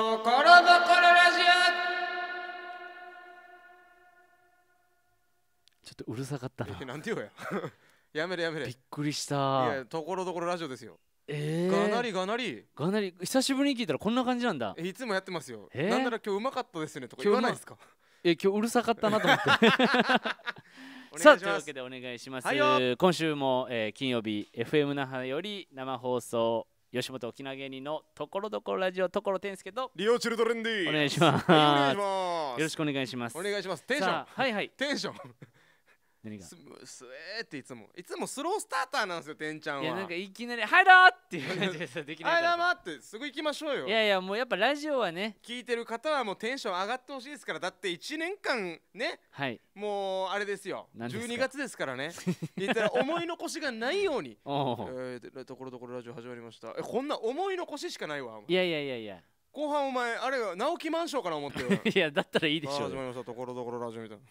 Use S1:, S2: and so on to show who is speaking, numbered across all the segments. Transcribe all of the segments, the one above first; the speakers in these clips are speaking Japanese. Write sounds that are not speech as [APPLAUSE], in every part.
S1: ところどころラジオ
S2: ちょっとうるさかったななんて言うや
S1: [LAUGHS] やめれやめれびっ
S2: くりした
S1: ところどころラジオですよえー、がなりがなり
S2: がなり久しぶりに聞いたらこんな感じなんだい
S1: つもやってますよ、えー、なんなら今日うまかったですねとか言わないですか
S2: え今日うるさかったなと思って [LAUGHS] [LAUGHS] さあというわけでお願いします、はい、今週も、えー、金曜日 FM 那覇より生放送吉本沖縄芸人のところどころラジオところてんすけどリオチルドレンディお願いします、はい、よろしくお願いしますお願いしますテンション
S1: はいはいテ
S2: ンション何がス
S1: ースえーっていつもいつもスロースターターなんですよてんちゃんはいやなんか
S2: いきなり「はいだ!」っていう感じでできないらまってすぐ行きましょうよいやいやもうやっぱラジ
S1: オはね聞いてる方はもうテンション上がってほしいですからだって1年間ねはいもうあれですよです12月ですからね [LAUGHS] 言ったら思い残しがないように [LAUGHS] えー、ところどころラジオ始まりましたえこんな思い残ししかないわいやいやいやいや後半お前あれが直木マンションから思ってよ [LAUGHS] いやだったらいいでしょう始まりましたところどころラジオみたいな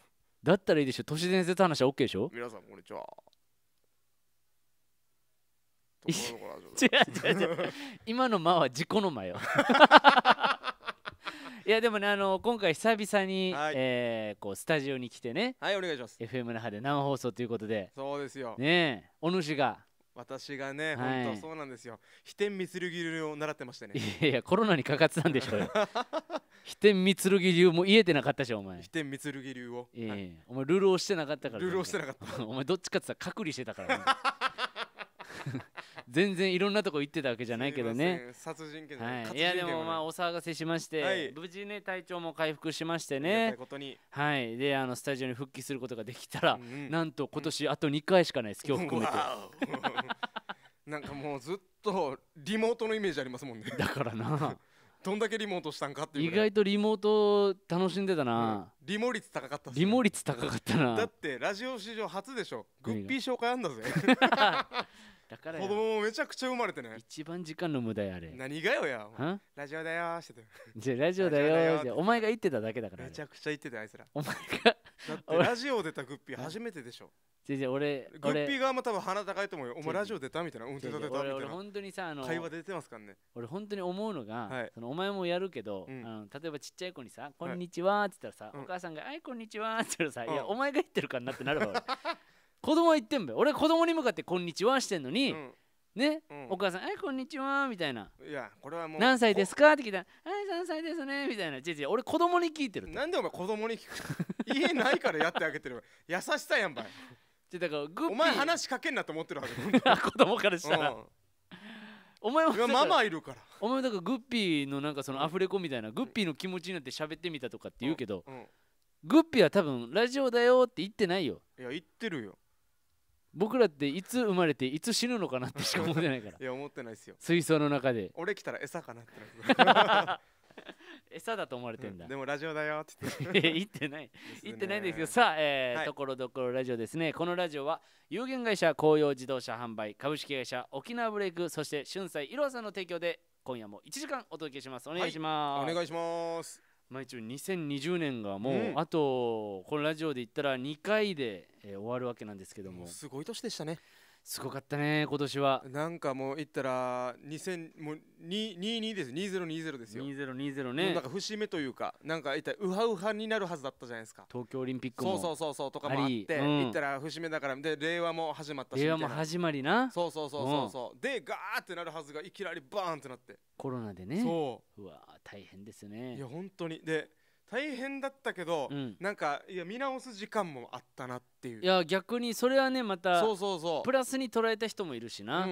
S2: だったらいいでしょ都市伝説話は OK でしょ
S1: 皆さんこんにちは
S2: う今の間は事故の間よ [LAUGHS] いやでもねあの今回久々に、はい、えー、こうスタジオに来てねはいお願いします FM 那覇で生放送ということでそうですよねお主が
S1: 私がね、はい、本当そうなんですよ。飛天三剣流を習ってましたね。い
S2: やいや、コロナにかかってたんでしょうよ。[LAUGHS] 飛天三剣流も言えてなかったじゃん、お前。飛天三剣流を。いやいや、はい、お前ルールをしてなかったから。ルールをしてなかった。[LAUGHS] お前どっちかってさ、隔離してたから、[LAUGHS] 全然いろんなとこ行ってたわけじゃないけどね殺人はい、いやでもまあお騒がせしまして、はい、無事ね体調も回復しましてねはいであのスタジオに復帰することができたら、うん、なんと今年あと2回しかないです今日含めて。[LAUGHS]
S1: なんかもうずっとリモートのイメージありますもんね [LAUGHS] だ
S2: からな
S1: [LAUGHS] どんだけリモートしたんかっていう意外
S2: とリモート楽しんでたな、うん、リモ率高かったっ、ね、リモ率高かったなだっ
S1: てラジオ史上初でしょグッピー紹介あんだぜだから子供もめちゃくちゃ生まれてね
S2: 一番時間の無駄やあれ
S1: 何がよやラジオだよしてて
S2: じゃラジオだよってお前が言ってただけだからめちゃくち
S1: ゃ言ってたあいつらお前がだ
S2: ってラジオ出たグッピー初めてでしょじゃじ俺グッピー側
S1: も多分鼻高いと思うよお前ラジオ
S2: 出たみたいなうん出たみたいな俺本当にさあの会話出てますからね俺本当に思うのがそのお前もやるけどあの例えばちっちゃい子にさ「こんにちは」って言ったらさお母さんが「はいこんにちは」って言ったらさ「いやお前が言ってるからな」ってなるわ [LAUGHS] 子供は言ってんべ俺子供に向かって「こんにちは」してんのに、うんね、うん、お母さん「はいこんにちは」みたいないやこれはもう何歳ですかって聞いたら「はい3歳ですね」みたいな違ち俺子供に聞いてるなんでお前子供に聞く [LAUGHS] 家ないからやってあげてる
S1: 優しさやんばいだからグお前話しかけんなと思ってるはず
S2: [LAUGHS] 子供からしたら、うん、お前はママいるからお前だからグッピーのなんかそのアフレコみたいな、うん、グッピーの気持ちになって喋ってみたとかって言うけど、グッピーは多分ラジオだよって言ってないよいや言ってるよ僕らっていつ生まれていつ死ぬのかなってしか思ってないからいや思ってないですよ水槽の中で俺来たら餌かなって [LAUGHS] 餌だと思われてんだ、うん、でもラジオだよって言って [LAUGHS] 言ってない言ってないんですけどさあ、えーはい、ところどころラジオですねこのラジオは有限会社紅葉自動車販売株式会社沖縄ブレイクそして春菜いろはさんの提供で今夜も1時間お届けしますお願いします、はい、お願いしますまあ、一応2020年がもう、うん、あとこのラジオで言ったら2回で、えー、終わるわけなんですけどもすごい年でしたねすごかったね今年は
S1: なんかもう言ったら2000もう22です2020ですよ2020ねなんか節目というかなんか言ったらウハウハになるはずだったじゃないですか
S2: 東京オリンピックもそうそうそうそうとかもあってあ、言った
S1: ら節目だからで令和も始まったし令和も始
S2: まりなそうそうそうそうそ
S1: う、でガーってなるはずがいきなりバーンってなって
S2: コロナでねそ
S1: ううわ大変ですねいや本当にで大変だったけど、うん、なんかいや見直す時間もあったなっていうい
S2: や逆にそれはねまたそうそうそうプラスに捉えた人もいるしな、うん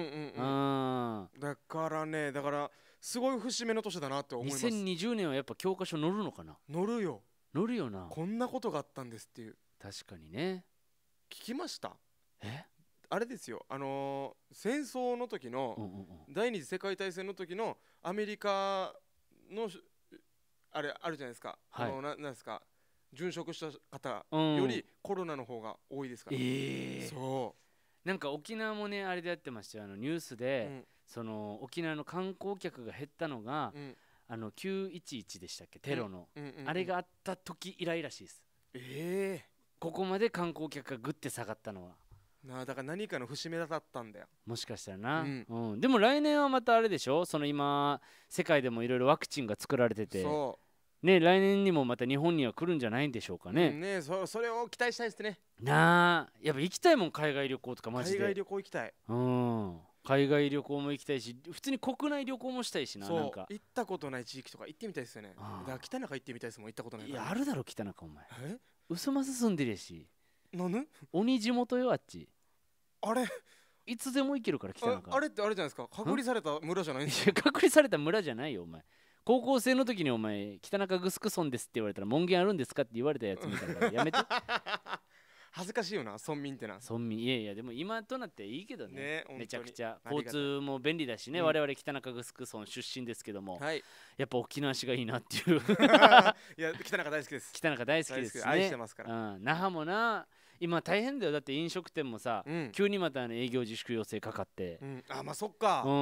S2: うんうん、だからねだからすごい節目の年だなって思います2020年はやっぱ教科書載るのかな載るよ載るよなこんなことがあったんですっていう確
S1: かにね聞きましたえあれですよあのー、戦争の時の、うんうんうん、第二次世界大戦の時のアメリカのあれあるじゃないですか、はい、あのななんですか殉職した方よりコ
S2: ロナの方が多
S1: いですから、ね、え
S2: そうなんか沖縄もねあれでやってましたよあのニュースで、うん、その沖縄の観光客が減ったのが、うん、あの911でしたっけテロの、あれがあった時以来らしいですええー、ここ
S1: まで観光客がぐって下がったのはなあだから何かの節目だったんだよ
S2: もしかしたらな、うん、うん、でも来年はまたあれでしょその今世界でもいろいろワクチンが作られててね、来年にもまた日本には来るんじゃないんでしょうかね。うん、
S1: ねそそれを期待したい
S2: ですね。なあやっぱ行きたいもん海外旅行とかマジで。海外旅行行きたい。うん海外旅行も行きたいし普通に国内旅行もしたいしななんか行ったことない地域とか行ってみたいですよねだから北中行ってみたいですもん行ったことないいやあるだろ北中お前え嘘まず住んでるやしなぬ鬼地元よあっちあれいつでも行けるから来たのかああれってあれじゃないですか隔離された村じゃないんですか隔離された村じゃないよお前高校生の時にお前北中グスクソンですって言われたら門限あるんですかって言われたやつみたいなからやめて [LAUGHS] 恥ずかしいよな村民ってな村民いやいやでも今となっていいけどね、ね、めちゃくちゃ交通も便利だしね、うん、我々北中城村出身ですけども、はい、やっぱ沖縄市がいいなっていう [LAUGHS] いや北中大好きです北中大好きです、[LAUGHS] ね、愛してますから、うん、那覇もな今大変だよだって飲食店もさ、うん、急にまたあの営業自粛要請かかって、うん、あまあそっ
S1: か、うん、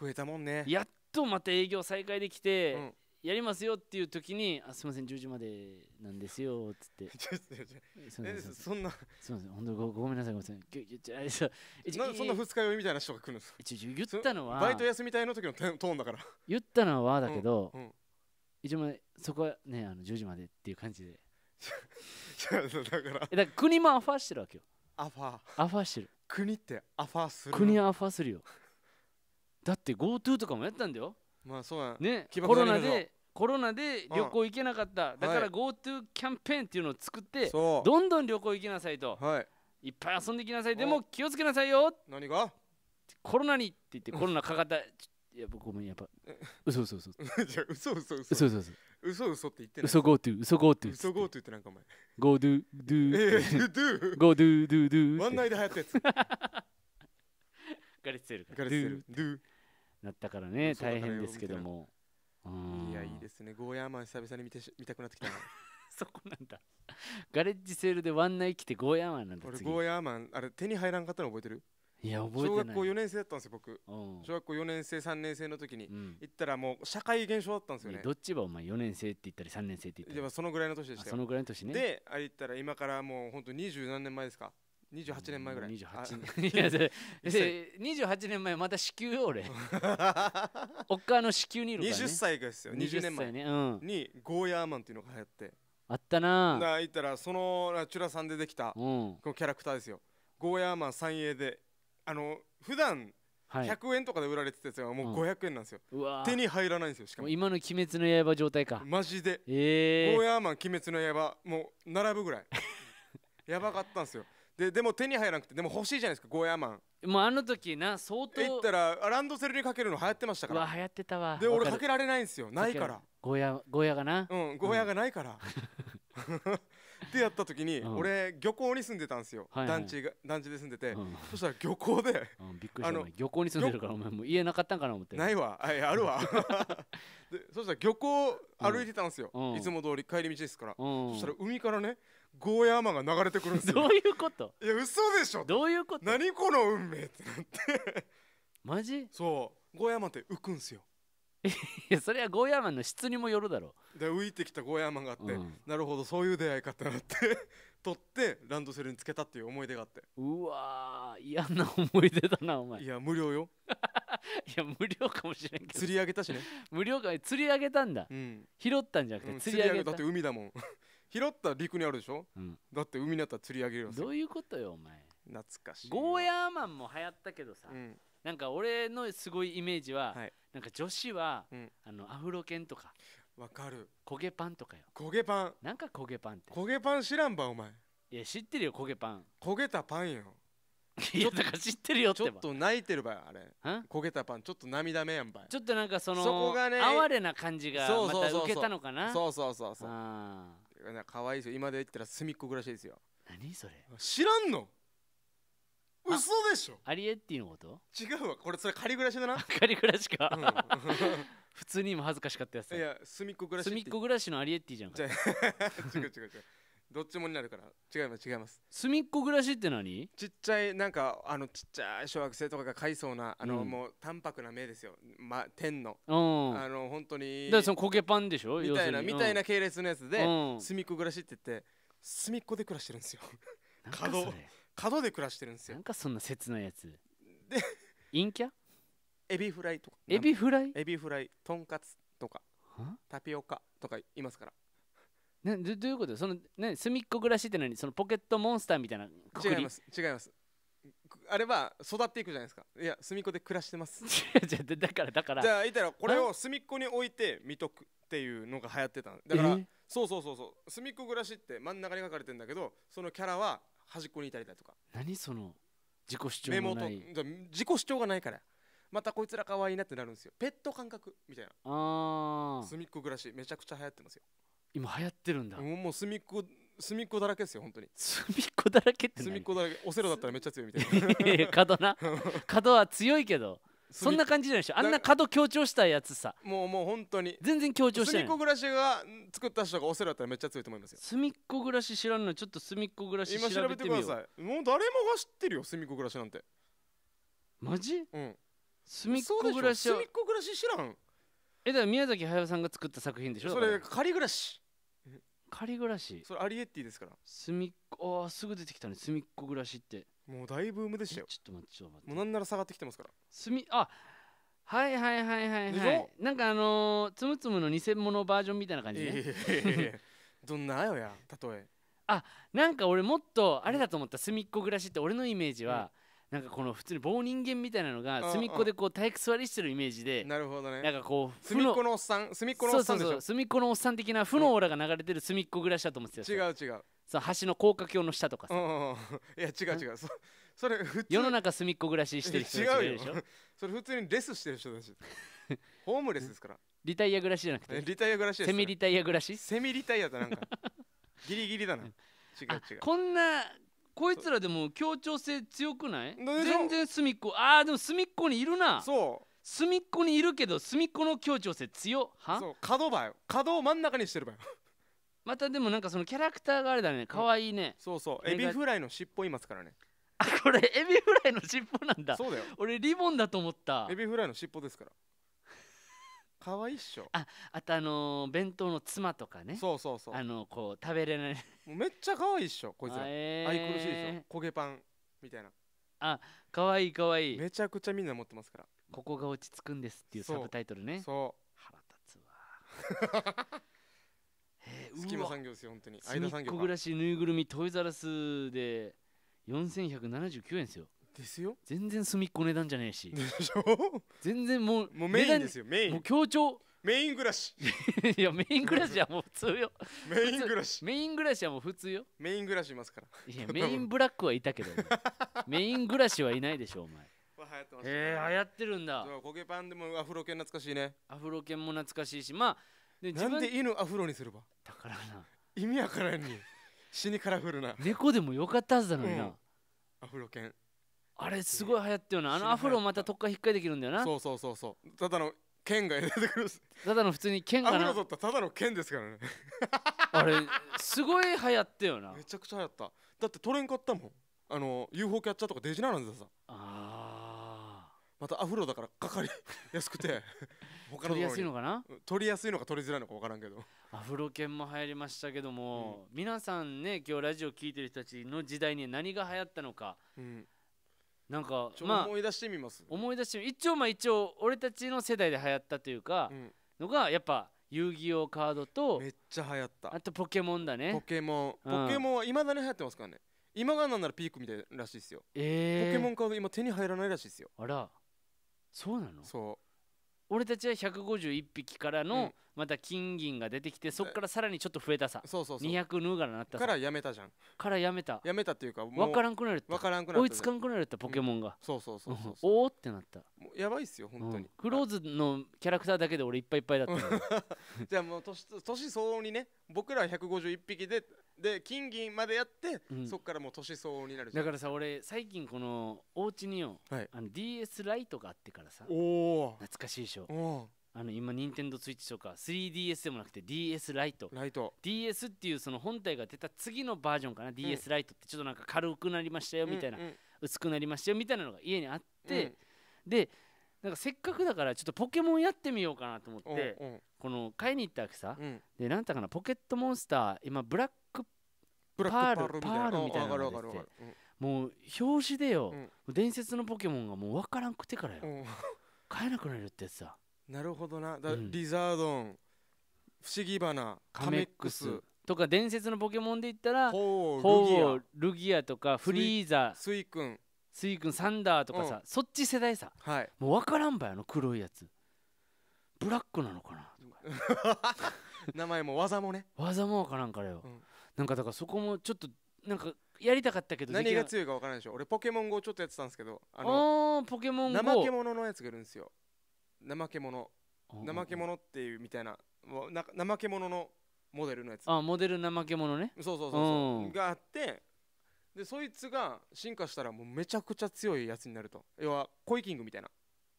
S1: 増えたもんねや
S2: っとまた営業再開できて、うんやりますよっていう時に「あすみません10時までなんですよ」っつって「そんなすみません本当ごごめんなさいごめんなさい」そんな二日酔いみたいな人が来るんです
S1: 言ったのはバイト休みたいの時のトーンだから
S2: 言ったのはだけど、うんうん、一応そこはねあの10時までっていう感じで [LAUGHS] だからだから国もアファーしてるわけよアファーアファーしてる国ってアファーする国はアファーするよだって GoTo とかもやったんだよまあそうやねコロナでコロナで旅行行けなかった、だから GoTo キャンペーンっていうのを作って、どんどん旅行行きなさいと、はい、いっぱい遊んできなさいでも気をつけなさいよ何がコロナにって言ってコロナかかったいや僕ごめんやっぱ嘘嘘嘘 [LAUGHS] 嘘嘘嘘嘘嘘嘘嘘嘘って言ってない嘘 go to 嘘 go to 嘘 go to ってなんかお前 go do do えー、do go do do do ワンナイで流行ったやつ [LAUGHS] ガレッツセルガレッツセル do なったからね大変ですけどもいやいいですね
S1: ゴーヤーマン久々に見て見たくなってきた [LAUGHS] そこなんだガレッジセールでワンナイ来てゴーヤーマンなんだ俺ゴーヤーマンあれ手に入らんかったの覚えてるいや覚え小学校4年生だったんですよ僕、小学校4年生3年生の時に、うん、行ったらもう社会現象だったんですよねど
S2: っちはお前4年生って言ったり3年生って言ったりそのぐらいの年でしたそのぐらいの年ねで
S1: あれ行ったら今からもう本当二十何年前ですか28年前ぐらい28年 [LAUGHS] いやそれ28年前また子宮よ俺 [LAUGHS] おっかの子宮にいるから、ね、20歳ですよ20年前、ねうん、にゴーヤーマンっていうのが流行って
S2: あったな
S1: あ言ったらそのチュラさんでできたこのキャラクターですよゴーヤーマン三栄であの普段100円とかで売られてたやつがもう500円なんですよ、手に入らないんですよしかも
S2: 今の「鬼滅の刃」状態かマジで、えー、ゴーヤーマ
S1: ン「鬼滅の刃」もう並ぶぐらい [LAUGHS] やばかったんですよででも手に入らなくてでも欲しいじゃないですかゴーヤーマン
S2: もうあの時な相当行ったら
S1: ランドセルにかけるの流行ってましたからわ
S2: 流行ってたわで俺かけられ
S1: ないんですよないから
S2: ゴーヤゴーヤがなうんゴーヤがないから、う
S1: ん [LAUGHS] ってやった時に、俺漁港に住んでたんですよ、団地が団地で住んでて、そしたら漁港で、びっ漁港に住んでる
S2: からお前もう家なかったんかな思ってないわ
S1: あいあるわ [LAUGHS] でそしたら漁港歩いてたんですよ、いつも通り帰り道ですから、そしたら海からねゴーヤーマンが流れてくるんで
S2: すよどういうこといや嘘でしょどういうこと何この運命ってなってマジそうゴーヤーマンって浮くんすよいやそれはゴーヤーマンの質にもよるだ
S1: ろうで浮いてきたゴーヤーマンがあって、うん、なるほどそういう出会い方なって [LAUGHS] 取ってランドセルにつけたっていう思い出があってうわ嫌な思い出だなお前いや無料よ [LAUGHS] いや無料かもしれんけど釣り上げたしね [LAUGHS] 無料か釣り上げたんだ、うん、拾ったんじゃなくて、うん、釣り上げただって海だもん拾った陸にあるでしょ、うん、だって海にあったら釣り
S2: 上げるどういうことよお前懐かしいゴーヤーマンも流行ったけどさ、うんなんか俺のすごいイメージは、はい、なんか女子は、うん、あのアフロ犬とかわかる焦げパンとかよ焦げパンなんか焦げパンって焦げパン知らんばお前いや知って
S1: るよ焦げパン焦げたパンよ [LAUGHS] いやだから知ってるよってちょっと泣いてるばよあれ [LAUGHS] 焦げたパンちょっと涙目やんばいちょ
S2: っとなんかそのそこがね哀れな感じがまた受けたのかなそう
S1: そうそうそうかわいいですよ今で言ったら隅っこ暮らしですよ何そ
S2: れ知らんの
S1: 嘘でしょ
S2: アリエッティのこと
S1: 違うわこれそれ仮暮らしだな [LAUGHS] 仮暮らしか、[LAUGHS]
S2: 普通にも恥ずかしかったやついや隅っこ暮らし隅っこ暮らしのアリエッティじゃんか [LAUGHS] 違う違う違う
S1: どっちもになるから違
S2: います違います隅っこ暮らしって何
S1: ちっちゃいなんかあのちっちゃい小学生とかが飼いそうなあの、もう淡白な目ですよ、ま、天の、うん、あの本当にだからそのコケパンでしょみたいな、みたいな系列のやつで、隅っこ暮らしって言って隅っこで暮らしてるんですよ角角で暮らしてるんですよなん
S2: かそんな切ないやつで陰キャエビフライとかエビフライエビフライとんかつとかタピオカとかいますからねどどういうことその、ね、隅っこ暮らしってのにそのポケットモンスターみたいな違います違いますあれは育っていくじゃないですかいや隅っこで暮
S1: らしてます [LAUGHS] じゃだからだからじゃあいたらこれを隅っこに置いて見とくっていうのが流行ってただからそうそうそうそう隅っこ暮らしって真ん中に書かれてんだけどそのキャラは端っこにいたりだとか
S2: 何その自己主張もないメ
S1: 自己主張がないからまたこいつら可愛いなってなるんですよペット感覚みたいなあ隅っこ暮らしめちゃくちゃ流行ってますよ今流行ってるんだもうもう隅っこ隅っこだらけですよ本当に隅っこ
S2: だらけって隅っこだらけオセロだったらめっちゃ強いみたいな角な [LAUGHS] 角は強いけどそんな感じじゃないでしょあんな角強調したやつさ
S1: もうもう本当に全然
S2: 強調してないすみっこ
S1: 暮らしが作った人がオセロだったらめっちゃ強いと思いますよ
S2: すみっこ暮らし知らんのちょっとすみっこ暮らし今調べてくださ
S1: いもう誰もが知ってるよすみっこ暮らしなん
S2: てマジうんすみっこ暮らしすみっこ暮らし知らんえだから宮崎駿さんが作った作品でしょそれ仮暮らし仮暮らしそれアリエッティですからすみっこあすぐ出てきたねすみっこ暮らしってもう大ブームでしたよちょっと待ってちょっと待ってもうなんなら下がってきてますからすみあはいはいはいはいはいなんかあのー、つむつむの偽物バージョンみたいな感じね、どんなあよや例えあなんか俺もっとあれだと思った隅っこ暮らしって俺のイメージは、うん、なんかこの普通に棒人間みたいなのが隅っこでこう体育座りしてるイメージでなるほどねなんかこう隅っこのおっさん隅っこのおっさんでしょそうそうそう隅っこのおっさん的な負のオーラが流れてる隅っこ暮らしだと思ってた違う違うそ橋の高架橋の下とかさ、うんうん、いや違う違うそそれ普通世の中隅っこ暮らししてる人たちいでしょ [LAUGHS]
S1: それ普通にレスしてる人たち [LAUGHS] ホームレスですから
S2: リタイア暮らしじゃなくてリタイア暮らしです、ね、セミリタイア暮らしセミリタイアだなんかギリギリだな [LAUGHS] 違う違うこんなこいつらでも協調性強くない全然隅っこああでも隅っこにいるなそう隅っこにいるけど隅っこの協調性強はそう角場よ角を真ん中にしてるばよまたでもなんかそのキャラクターがあれだね可愛いね、そうそうエビフライの尻尾いますからねあこれエビフライの尻尾なんだそうだよ俺リボンだと思ったエビフライの尻尾ですから可愛いっしょああとあのー弁当の妻とかねそうそうそうあのこう食べれないもうめっちゃ可愛いっしょこいつらあえー愛くるしいで
S1: しょ焦げパンみたい
S2: なかわいいかわいいめちゃくちゃみんな持ってますからここが落ち着くんですっていうサブタイトルねそう腹立つわ [LAUGHS] 隙間産業ですよ本当に間産業らしぬいぐるみトイザラスで4179円ですよですよ全然隅っこ値段じゃねえしでしょ全然もうもうメインですよメインもう強調メイン暮らし [LAUGHS] いやメイン暮らしはもう普通よメイン暮らし [LAUGHS] メイン暮らしはもう普通よメイン暮らしいますからいやメインブラックはいたけど [LAUGHS] メイン暮らしはいないでしょお前流行ってます、え流行ってるんだコケパンでもアフロ犬懐かしいねアフロ犬も懐かしいしまあでなんで犬アフロにすればだからな意味わからんに死にカラフルな猫でもよかったはずだのにな、うん、アフロ犬あれすごい流行ったよなあのアフロまた特化引っかいできるんだよなそうそうそうそうただの剣が出てくるただの普通に剣がなアフロ取ったただの
S1: 剣ですからね [LAUGHS] あれすごい流行ったよなめちゃくちゃ流行っただって取れんかったもんあの UFO キャッチャーとかデジナーなんださああまたアフロだからかかり安くて
S2: 他の取りやすいのかな
S1: 取りやすいのか取りづらいのか分からんけど
S2: アフロ犬も流行りましたけども、うん、皆さんね今日ラジオ聞いてる人たちの時代に何が流行ったのか、うん、なんか思い出してみます、思い出して一応まあ一応俺たちの世代で流行ったというか、のがやっぱ遊戯王カードとめっちゃ流行ったあとポケモンだねポケモン、ポケモンはいまだに流行ってますからね今がなんならピークみたいらしいですよ、えー、ポケモン
S1: カード今手に入らないらしいですよ
S2: あらそうなのそう俺たちは151匹からのまた金銀が出てきてそこからさらにちょっと増えたさ、うん、そうそうそう200ヌーガラなったからやめたじゃんからやめたやめたっていうか分からんくなるった分からんくな追いつかんくなるったポケモンが、うん、そうそうそうそうおおってなったやばいっすよ本当に、うん、クローズのキャラクターだけで俺いっぱいいっぱいだった [LAUGHS] じ
S1: ゃあもう年年相応にね僕らは151匹でで金銀までやって、うん、そっからもう年相応になるだから
S2: さ俺最近このお家によ、はい、あの DS ライトがあってからさ
S1: お懐かしいでしょ
S2: あの今任天堂スイッチとか 3DS でもなくて DS ライトライト DS っていうその本体が出た次のバージョンかな、うん、DS ライトってちょっとなんか軽くなりましたよみたいな、うんうん、薄くなりましたよみたいなのが家にあって、うん、でなんかせっかくだからちょっとポケモンやってみようかなと思って、この買いに行ったわけさ、うん、でなんだかなポケットモンスター今ブラックブラックパールみたいなのがててもう表紙でよ、伝説のポケモンがもう分からんくてからよ、買えなくなるってやつさなるほどなだ、リザードン不思議花カメックスとか伝説のポケモンで言ったらホウルギアとかフリーザスインスイ君サンダーとかさ、そっち世代さ、もう分からんばよの黒いやつブラックなのかなとか [LAUGHS] 名前も技もね技も分からんからよ、うんなんかだからそこもちょっとなんかやりたか
S1: ったけど何が強いか分からないでしょ俺ポケモン GO ちょっとやってたんですけどあのポケモン GO 怠け者のやつがいるんですよ
S2: 怠け者怠け者っ
S1: ていうみたいなな怠け者
S2: のモデルのやつあモデル怠け者ねそうそうそうそうが
S1: あってでそいつが進化したらもうめちゃくちゃ強いやつになると要はコイキングみたいな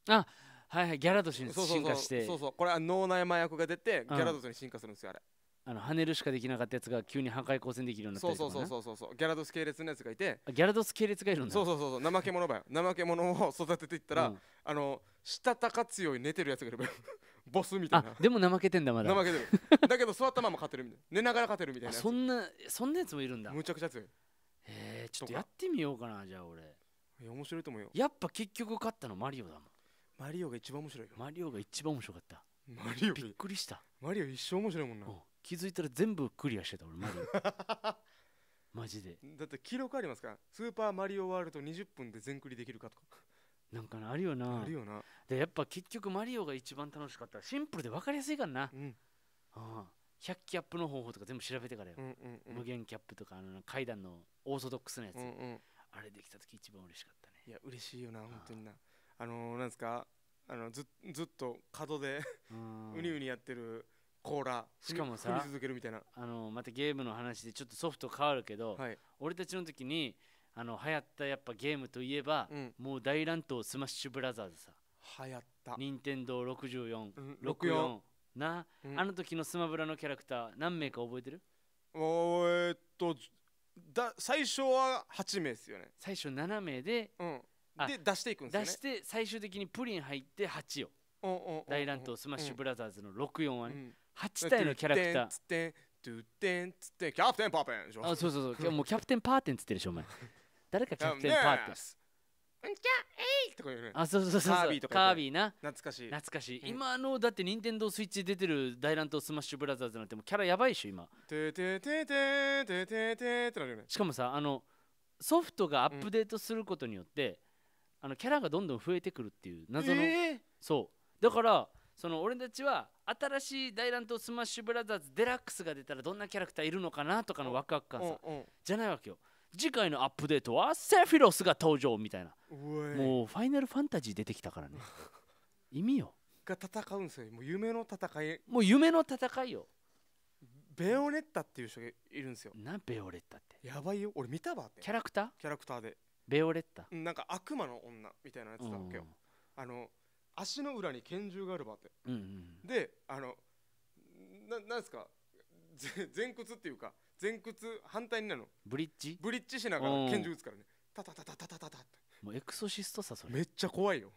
S2: あはいはいギャラドスに進化してそうそう
S1: そうこれは脳内麻薬が出てギャラドスに進化するんです
S2: よあれあの跳ねるしかできなかったやつが急に破壊光線できるようになったりとか、ね、そうそ
S1: うそうそうそうギャラドス系列のやつがいて
S2: ギャラドス系列がいるんだそうそうそうそう怠け者ばよ怠け者を育てていったら、うん、あの
S1: したたか強い寝てるやつがいるばよ
S2: [LAUGHS] ボスみたいなでも怠けてんだまだ怠けてる [LAUGHS] だけど座ったまま勝てるみたいな寝ながら勝てるみたいなそんなそんなやつもいるんだむちゃくちゃ強いへえちょっとやってみようかなじゃあ俺いや面白いと思うよやっぱ結局勝ったのマリオだもんマリオが一番面白いよマリオが一番面白かったマリオびっくりしたマリオ一生面白いもんな気づいたら全部クリアしてた俺マリオ
S1: [LAUGHS] マジでだって記録ありますからスーパーマリオワールド20分で全クリできるかとか
S2: なんかなあるよなあるよなでやっぱ結局マリオが一番楽しかったシンプルで分かりやすいからな、うん、ああ100キャップの方法とか全部調べてからよ、うんうんうん、無限キャップとかあの階段のオーソドックスなやつ、うんうん、あれできた時一番嬉しかった
S1: ねいや嬉しいよな本当にな
S2: あのー、なんですか
S1: あのずずっと角で [LAUGHS] うにうにやってるコーラしかもさ続ける
S2: みたいなあのまたゲームの話でちょっとソフト変わるけど、はい、俺たちの時にあの流行ったやっぱゲームといえば、うん、もう大乱闘スマッシュブラザーズさ流行った任天堂6464、うん、64な、うん、あの時のスマブラのキャラクター何名か覚えてるおえー、っとだ最初は8名ですよね最初7名で、うん、で出していくんですよ、ね、出して最終的にプリン入って8よ大乱闘スマッシュブラザーズの64はね、8体のキャラクターつってトゥテンつってキャプテンパーテンでしょあそうそうそうもうキャプテンパーテンつってるでしょお前誰かキャプテンパーテンうんきゃとか言うねあそうそうそうそうカービィとかカービィな懐かしい懐かしい、うん、今のだって任天堂スイッチ出てる大乱闘スマッシュブラザーズなんてもうキャラやばいでしょ今てててててててってしかもさあのソフトがアップデートすることによって、うん、あのキャラがどんどん増えてくるっていう謎の、えー、そうだから、うんその俺たちは新しい「大乱闘スマッシュブラザーズデラックス」が出たらどんなキャラクターいるのかなとかのワクワク感さ、うんうん、じゃないわけよ次回のアップデートはセフィロスが登場みたいなもうファイナルファンタジー出てきたからね
S1: [LAUGHS] 意味よが戦うんすよもう夢の戦いもう夢の戦いよベオレッタっていう人がいるんですよなベオレッタってやばいよ俺見たわってキャラクターキャラクターでベオレッタなんか悪魔の女みたいなやつだわけよ、うん、あの足の裏に拳銃があるばって、うんうん、であのななんですか [LAUGHS] 前屈っていうか前屈反対になるのブリッジブリッジしながら拳銃撃つからねタタタタタタタタってもうエクソシストさそれめっちゃ怖いよ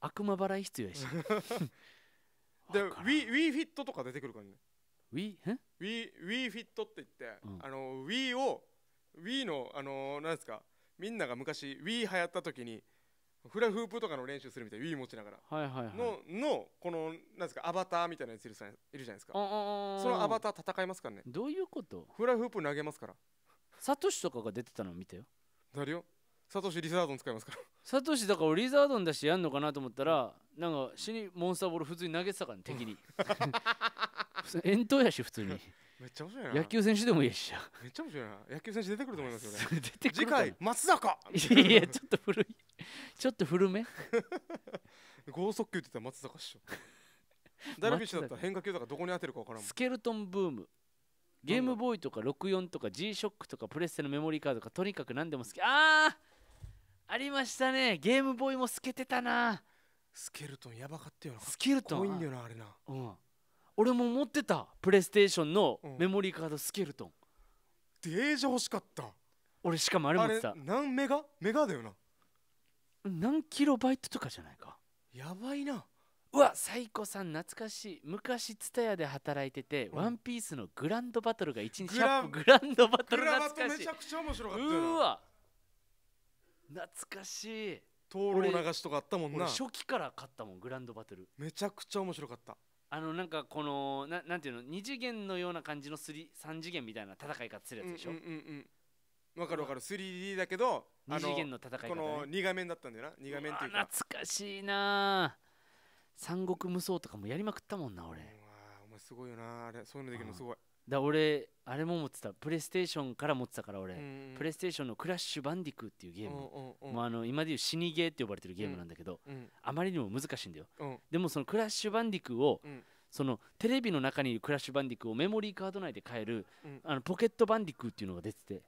S2: 悪魔払い必要やし [LAUGHS]
S1: でウウィ w フィットとか出てくるからねウウウィィ w フィットって言って、うん、あの We を We のあのー、なんですかみんなが昔 We 流行った時にフラフープとかの練習するみたいな Wii 持ちながら、
S2: の
S1: のこのなんですかアバターみたいなやついるじゃないですかそ
S2: のアバター戦いますからねどういうことフラフープ投げますからサトシとかが出てたの見てよ誰よサトシリザードン使いますからサトシだからリザードンだしやんのかなと思ったらなんか死にモンスターボール普通に投げてたから、ね、敵に [LAUGHS] 遠投やし普通にめっちゃ面白いな野球選手でもいいしめっちゃ面白いな野球選手出てくると思いますよね [LAUGHS] 出てくる次回松坂 [LAUGHS] いやちょっと古いちょっと古め剛 [LAUGHS] 速球って言ったら松坂師匠
S1: [LAUGHS] ダルビッシュだったら変
S2: 化球だからどこに当てるか分からんんスケルトンブームゲームボーイとか64とか G ショックとかプレステのメモリーカードとかとにかく何でも好きああありましたねゲームボーイも透けてたなスケルトンやばかったよなスケルトンいんだよなあれなうん俺も持ってたプレイステーションのメモリーカードスケルトン、デージャ欲しかった俺しかもあれ持ってたあれ何メガメガだよな何キロバイトとかじゃないかやばいなうわサイコさん懐かしい昔ツタヤで働いてて、うんワンピースのグランドバトルが1日100分グランドバトグルラバト懐めちゃくちゃ面白かったようわ懐かしい灯籠流しとかあったもんな初期から買ったもんグランドバトルめちゃくちゃ面白かったあのなんかこのななんていうの二次元のような感じのスリ3次元みたいな戦い方するやつでしょ、うんうんうんうんわかるわかる
S1: 3D だけど
S2: 二次元の戦い方、ね、この2画面だったんだよな2画面っていうか懐かしいな三国無双とかもやりまくったもんな俺
S1: お前すごいよなあれそういうのできるのす
S2: ごいだ俺あれも持ってたプレイステーションから持ってたから俺、プレイステーションの「クラッシュバンディク」っていうゲーム、もうあの今でいう死にゲーって呼ばれてるゲームなんだけど、あまりにも難しいんだよ、でもその「クラッシュバンディクを」そのテレビの中にいる「クラッシュバンディク」をメモリーカード内で買える、あのポケットバンディクっていうのが出てて、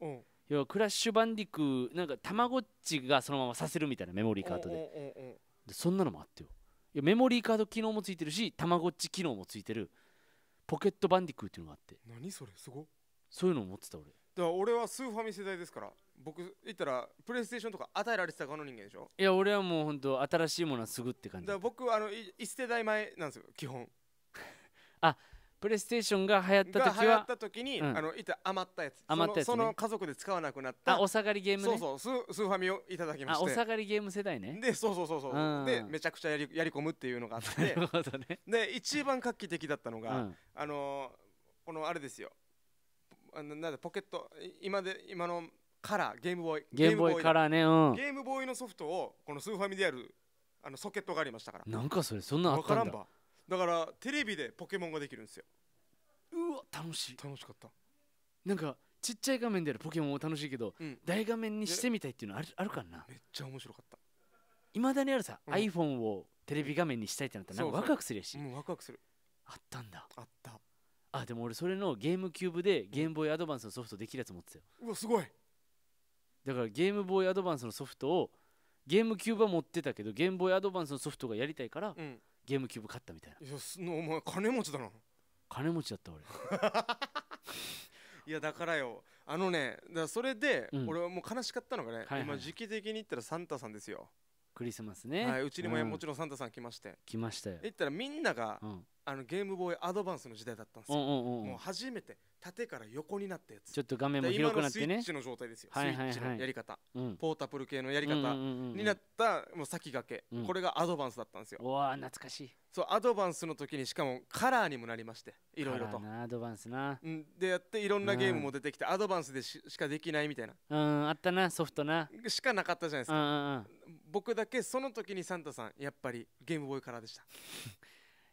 S2: 要はクラッシュバンディクなんかたまごっちがそのままさせるみたいなメモリーカードで,、でそんなのもあってよいやメモリーカード機能もついてるしたまごっち機能もついてるポケットバンディクーっていうのがあって何それすごそういうのを持ってた俺だか
S1: ら俺はスーファミ世代ですから僕言ったらプレイステーションとか与えられてた側の人間でしょ
S2: いや俺はもう本当新しいものはすぐって感じ
S1: だから僕あの1世代前なんですよ
S2: 基本 [LAUGHS] あプレイステーションが流行った時は流行った
S1: 時に、うん、あのいた余ったやつ余ったやつ、ね、その家族で使わなくなったあお下がりゲーム、ね、そうそうススーファミをいただきましてあお下がりゲーム世代ねでそうそうそうそうでめちゃくちゃやりやり込むっていうのがあって [LAUGHS] なるほど、ね、で一番画期的だったのが、うん、あのこのあれですよなんポケット今で今のカラーゲームボーイゲームボーイカラーね、うん、ゲームボーイのソフトをこのスーファミでやるあのソケットがありましたからなんか
S2: それそんなあったんだ
S1: だからテレビでポケモンができるんですよ
S2: うわ楽しい楽しかったなんかちっちゃい画面でやるポケモンも楽しいけど、うん、大画面にしてみたいっていうのあるあるかなめっちゃ面白かったいまだにあるさ、うん、iPhone をテレビ画面にしたいってなったらなんかワクワクするやしうん、ワクワクするあったんだあったあでも俺それのゲームキューブでゲームボーイアドバンスのソフトできるやつ持ってたようわすごいだからゲームボーイアドバンスのソフトをゲームキューブは持ってたけどゲームボーイアドバンスのソフトがやりたいから、うんゲームキューブ買ったみたい
S1: ないやすお前金持ちだな金持ちだった俺 [LAUGHS] いやだからよあのねだそれで、俺はもう悲しかったのがね、今時期的に言ったらサンタさんですよ、
S2: クリスマスね、はいうちにももちろん
S1: サンタさん来まして
S2: 来ましたよ言っ
S1: たらみんなが、うんあのゲームボーイアドバンスの時代だったんですうんよ、うんうんもう初めて縦から横になったや
S2: つちょっと画面も広くなってねスイッチの状態ですよ、はいはいはい、スイッチのやり方、うん、ポ
S1: ータブル系のやり方になったもう先駆け、うん、これがアドバンスだったんですよあ懐かしいそうアドバンスの時にしかもカラーにもなりましていろいろと
S2: アドバンスな、うん、
S1: でやっていろんなゲームも出てきて、アドバンスでしかできないみたいな
S2: うんあったなソフトなしかなかったじゃないですか、僕だけその時にサンタさんやっぱりゲームボーイカラーでした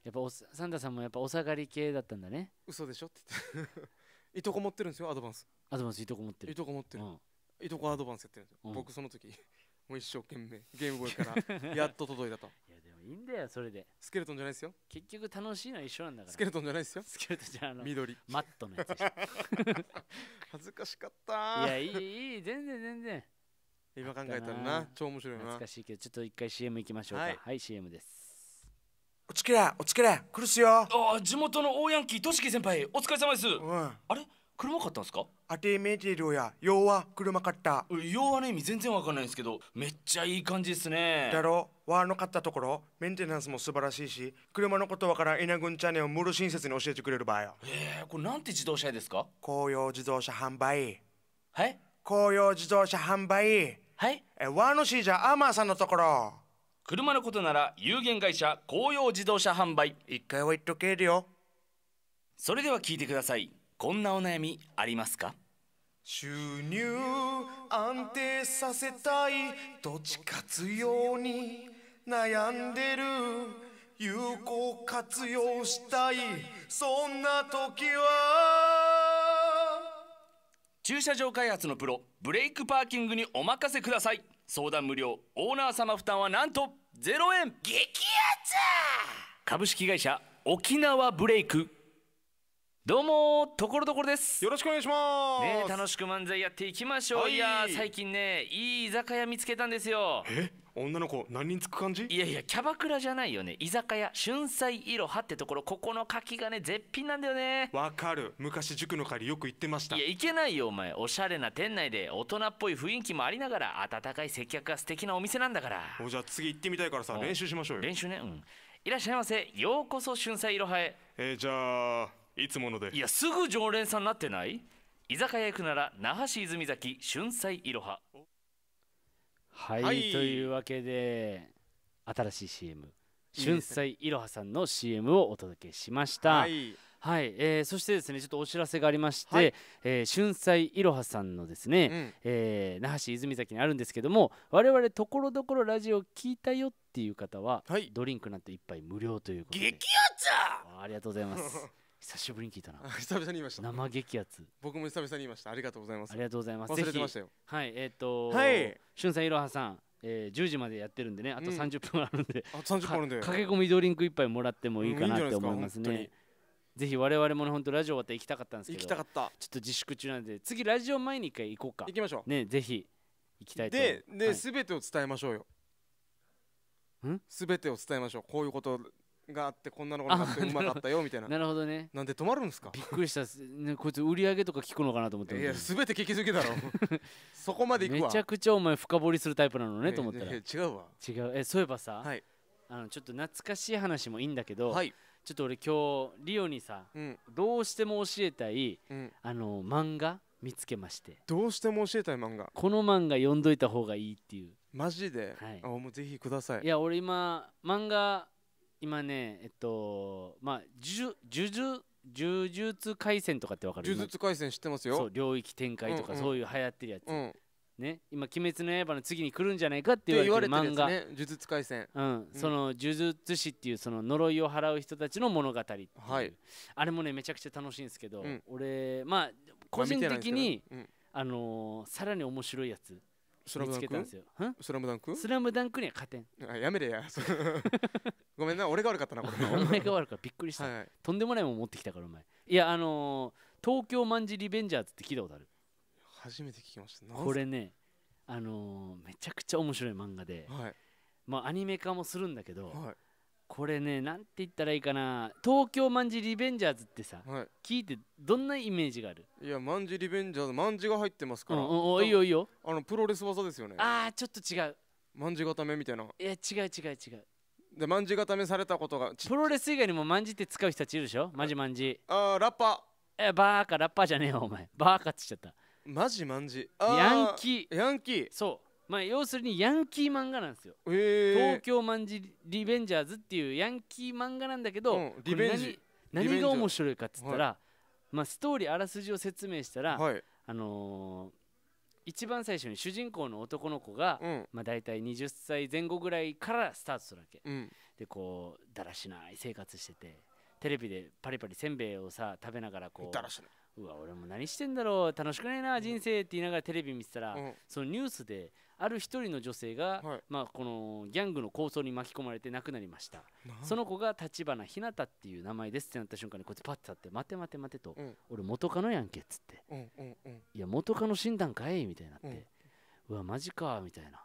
S2: [LAUGHS] やっぱサンタさんもやっぱお下がり系だったんだね嘘でしょって言っていとこ持ってるんですよアドバンスアドバンスいとこ持ってるいとこ持ってる、うんいとこア
S1: ドバンスやってるんですよ、うん僕その時 [LAUGHS] もう一生懸命ゲームボーイからやっと届いたと [LAUGHS] いやでも
S2: いいんだよそれでスケルトンじゃないですよ結局楽しいのは一緒なんだからスケルトンじゃないですよスケルトンじゃあの緑マットのやつでしょ [LAUGHS] 恥ずかしかったいやいいいい全然全然今考えたらな超面白いな懐かしいけどちょっと一回 CM 行きましょうかははい、CM ですおつけらおつけら来るすよあ地元の大ヤンキーとしき先輩お疲れ様です、う
S1: ん、あれ車買ったんすかあてめてるや要は車買った要はの意味全然わかんないんですけどめっちゃいい感じですねだろわの買ったところメンテナンスも素晴らしいし車のことわから稲郡チャンネルを無理親切に教えてくれる場合よえー、これなんて自動車ですか紅葉自動車販売はい紅葉自動車販売はいえわのしじゃアーマーさんのところ
S2: 車のことなら有限会社紅葉自動車販売一回は言っとけるよそれでは聞いてくださいこんなお悩みありますか
S1: 収入安定させたいに悩んでる有効活用したいそんな時は
S2: 駐車場開発のプロブレイクパーキングにお任せください相談無料オーナー様負担はなんと0円激アツ株式会社沖縄ブレイクどうもところどころですよろしくお願いしますね楽しく漫才やっていきましょう、はい、いや最近ねいい居酒屋見つけたんですよえ女の子何人つく感じいやいやキャバクラじゃないよね居酒屋春菜いろはってところここの柿がね絶品なんだよねわかる昔塾の帰りよく行ってましたいや行けないよお前おしゃれな店内で大人っぽい雰囲気もありながら温かい接客が素敵なお店なんだからおじゃ次行ってみたいからさ練習しましょうよ練習ねうんいらっしゃいませようこそ春菜いろはへえー、じゃあいつものでいやすぐ常連さんなってない居酒屋行くなら那覇市泉崎春菜いろははい、はい、というわけで新しい CM 春菜いろはさんの CM をお届けしました、はい、はい、えー、そしてですねちょっとお知らせがありまして、はい、えー、春菜いろはさんのですね、うん、えー、那覇市泉崎にあるんですけども我々ところどころラジオ聞いたよっていう方は、はい、ドリンクなんて一杯無料ということで激アツありがとうございます [LAUGHS] 久しぶりに聞いたな久々に言いました生激アツ
S1: 僕も久々に言いましたありがとうございますありがとうございます忘れてましたよはいえっ、ー、
S2: とはいしゅんさんいろはさんえー、10時までやってるんでねあと30分あるんで、うん、あと30分あるんで駆け込みドリンク一杯もらってもいいかなって思いますね、うん、いいぜひ我々もね本当ラジオ終わって行きたかったんですけど行きたかったちょっと自粛中なんで次ラジオ前に一回行こうか行きましょうねぜひ行きたいとでで、はい、てを伝えましょうよん？すべてを伝えましょうこういうこと
S1: があってこんなのがなってうまかったよみたいななるほどね
S2: なんで止まるんですかびっくりした、ね、こいつ売り上げとか聞くのかなと思っていや全て聞きすぎだろ [LAUGHS] そこまでいくわめちゃくちゃお前深掘りするタイプなのねと思ったら違うわ違うえそういえばさ、はい、あのちょっと懐かしい話もいいんだけど、はい、ちょっと俺今日リオにさ、うん、どうしても教えたい、うん、あの漫画見つけましてどうしても教えたい漫画この漫画読んどいた方がいいっていうマジで、はい、あもうぜひくださいいや俺今漫画今ねえっとまあ呪術呪術廻戦とかってわかる呪術廻戦知ってますよそう領域展開とかそういう流行ってるやつ、うんうんね、今「鬼滅の刃」の次に来るんじゃないかって言われてる漫画、呪術廻戦、うん、うん、その呪術師っていうその呪いを払う人たちの物語いはい、あれもねめちゃくちゃ楽しいんですけど、うん、俺まあ個人的に、あ、うん、あのー、さらに面白いやつスラムダンクスラムダンクスラムダンクには勝てんあやめれや [LAUGHS] ごめんな俺が悪かったなこれお前が悪かったびっくりした、はいとんでもないもん持ってきたからお前いやあのー、東京まんじリベンジャーズって聞いたことある初めて聞きましたこれねあのー、めちゃくちゃ面白い漫画で、はい、まあアニメ化もするんだけど、はいこれねなんて言ったらいいかな東京まんじリベンジャーズってさ、はい、聞いてどんなイメージがあるいやまんじリベンジャーズまんじが入ってますから、うん、おいい
S1: よいいよあのプロ
S2: レス技ですよねああちょっと違うまんじ固めみたいないや違う違う違うでまんじ固めされたことがプロレス以外にもまんじって使う人たちいるでしょまじまんじああラッパえバーカラッパじゃねえよお前バーカっつっちゃったマジまんじヤンキーヤンキーそうまあ、要するにヤンキー漫画なんですよ。東京マンジリベンジャーズっていうヤンキー漫画なんだけど、うん、リベンジ何が面白いかっつったら、はい、まあ、ストーリーあらすじを説明したら、はい、あのー、一番最初に主人公の男の子が、うん、まあ、大体20歳前後ぐらいからスタートするわけ、うん、でこうだらしない生活しててテレビでパリパリせんべいをさ食べながらこうだらしないうわ俺も何してんだろう楽しくないな人生って言いながらテレビ見てたら、うん、そのニュースである一人の女性が、はい、まあ、このギャングの抗争に巻き込まれて亡くなりましたその子が立花ひなたっていう名前ですってなった瞬間にこいつパッて立って「待て待て待てと」うん、俺元カノやんけ」っつって「うんうんうん、いや元カノ診断かい」みたいになって、うん、うわマジか」みたいな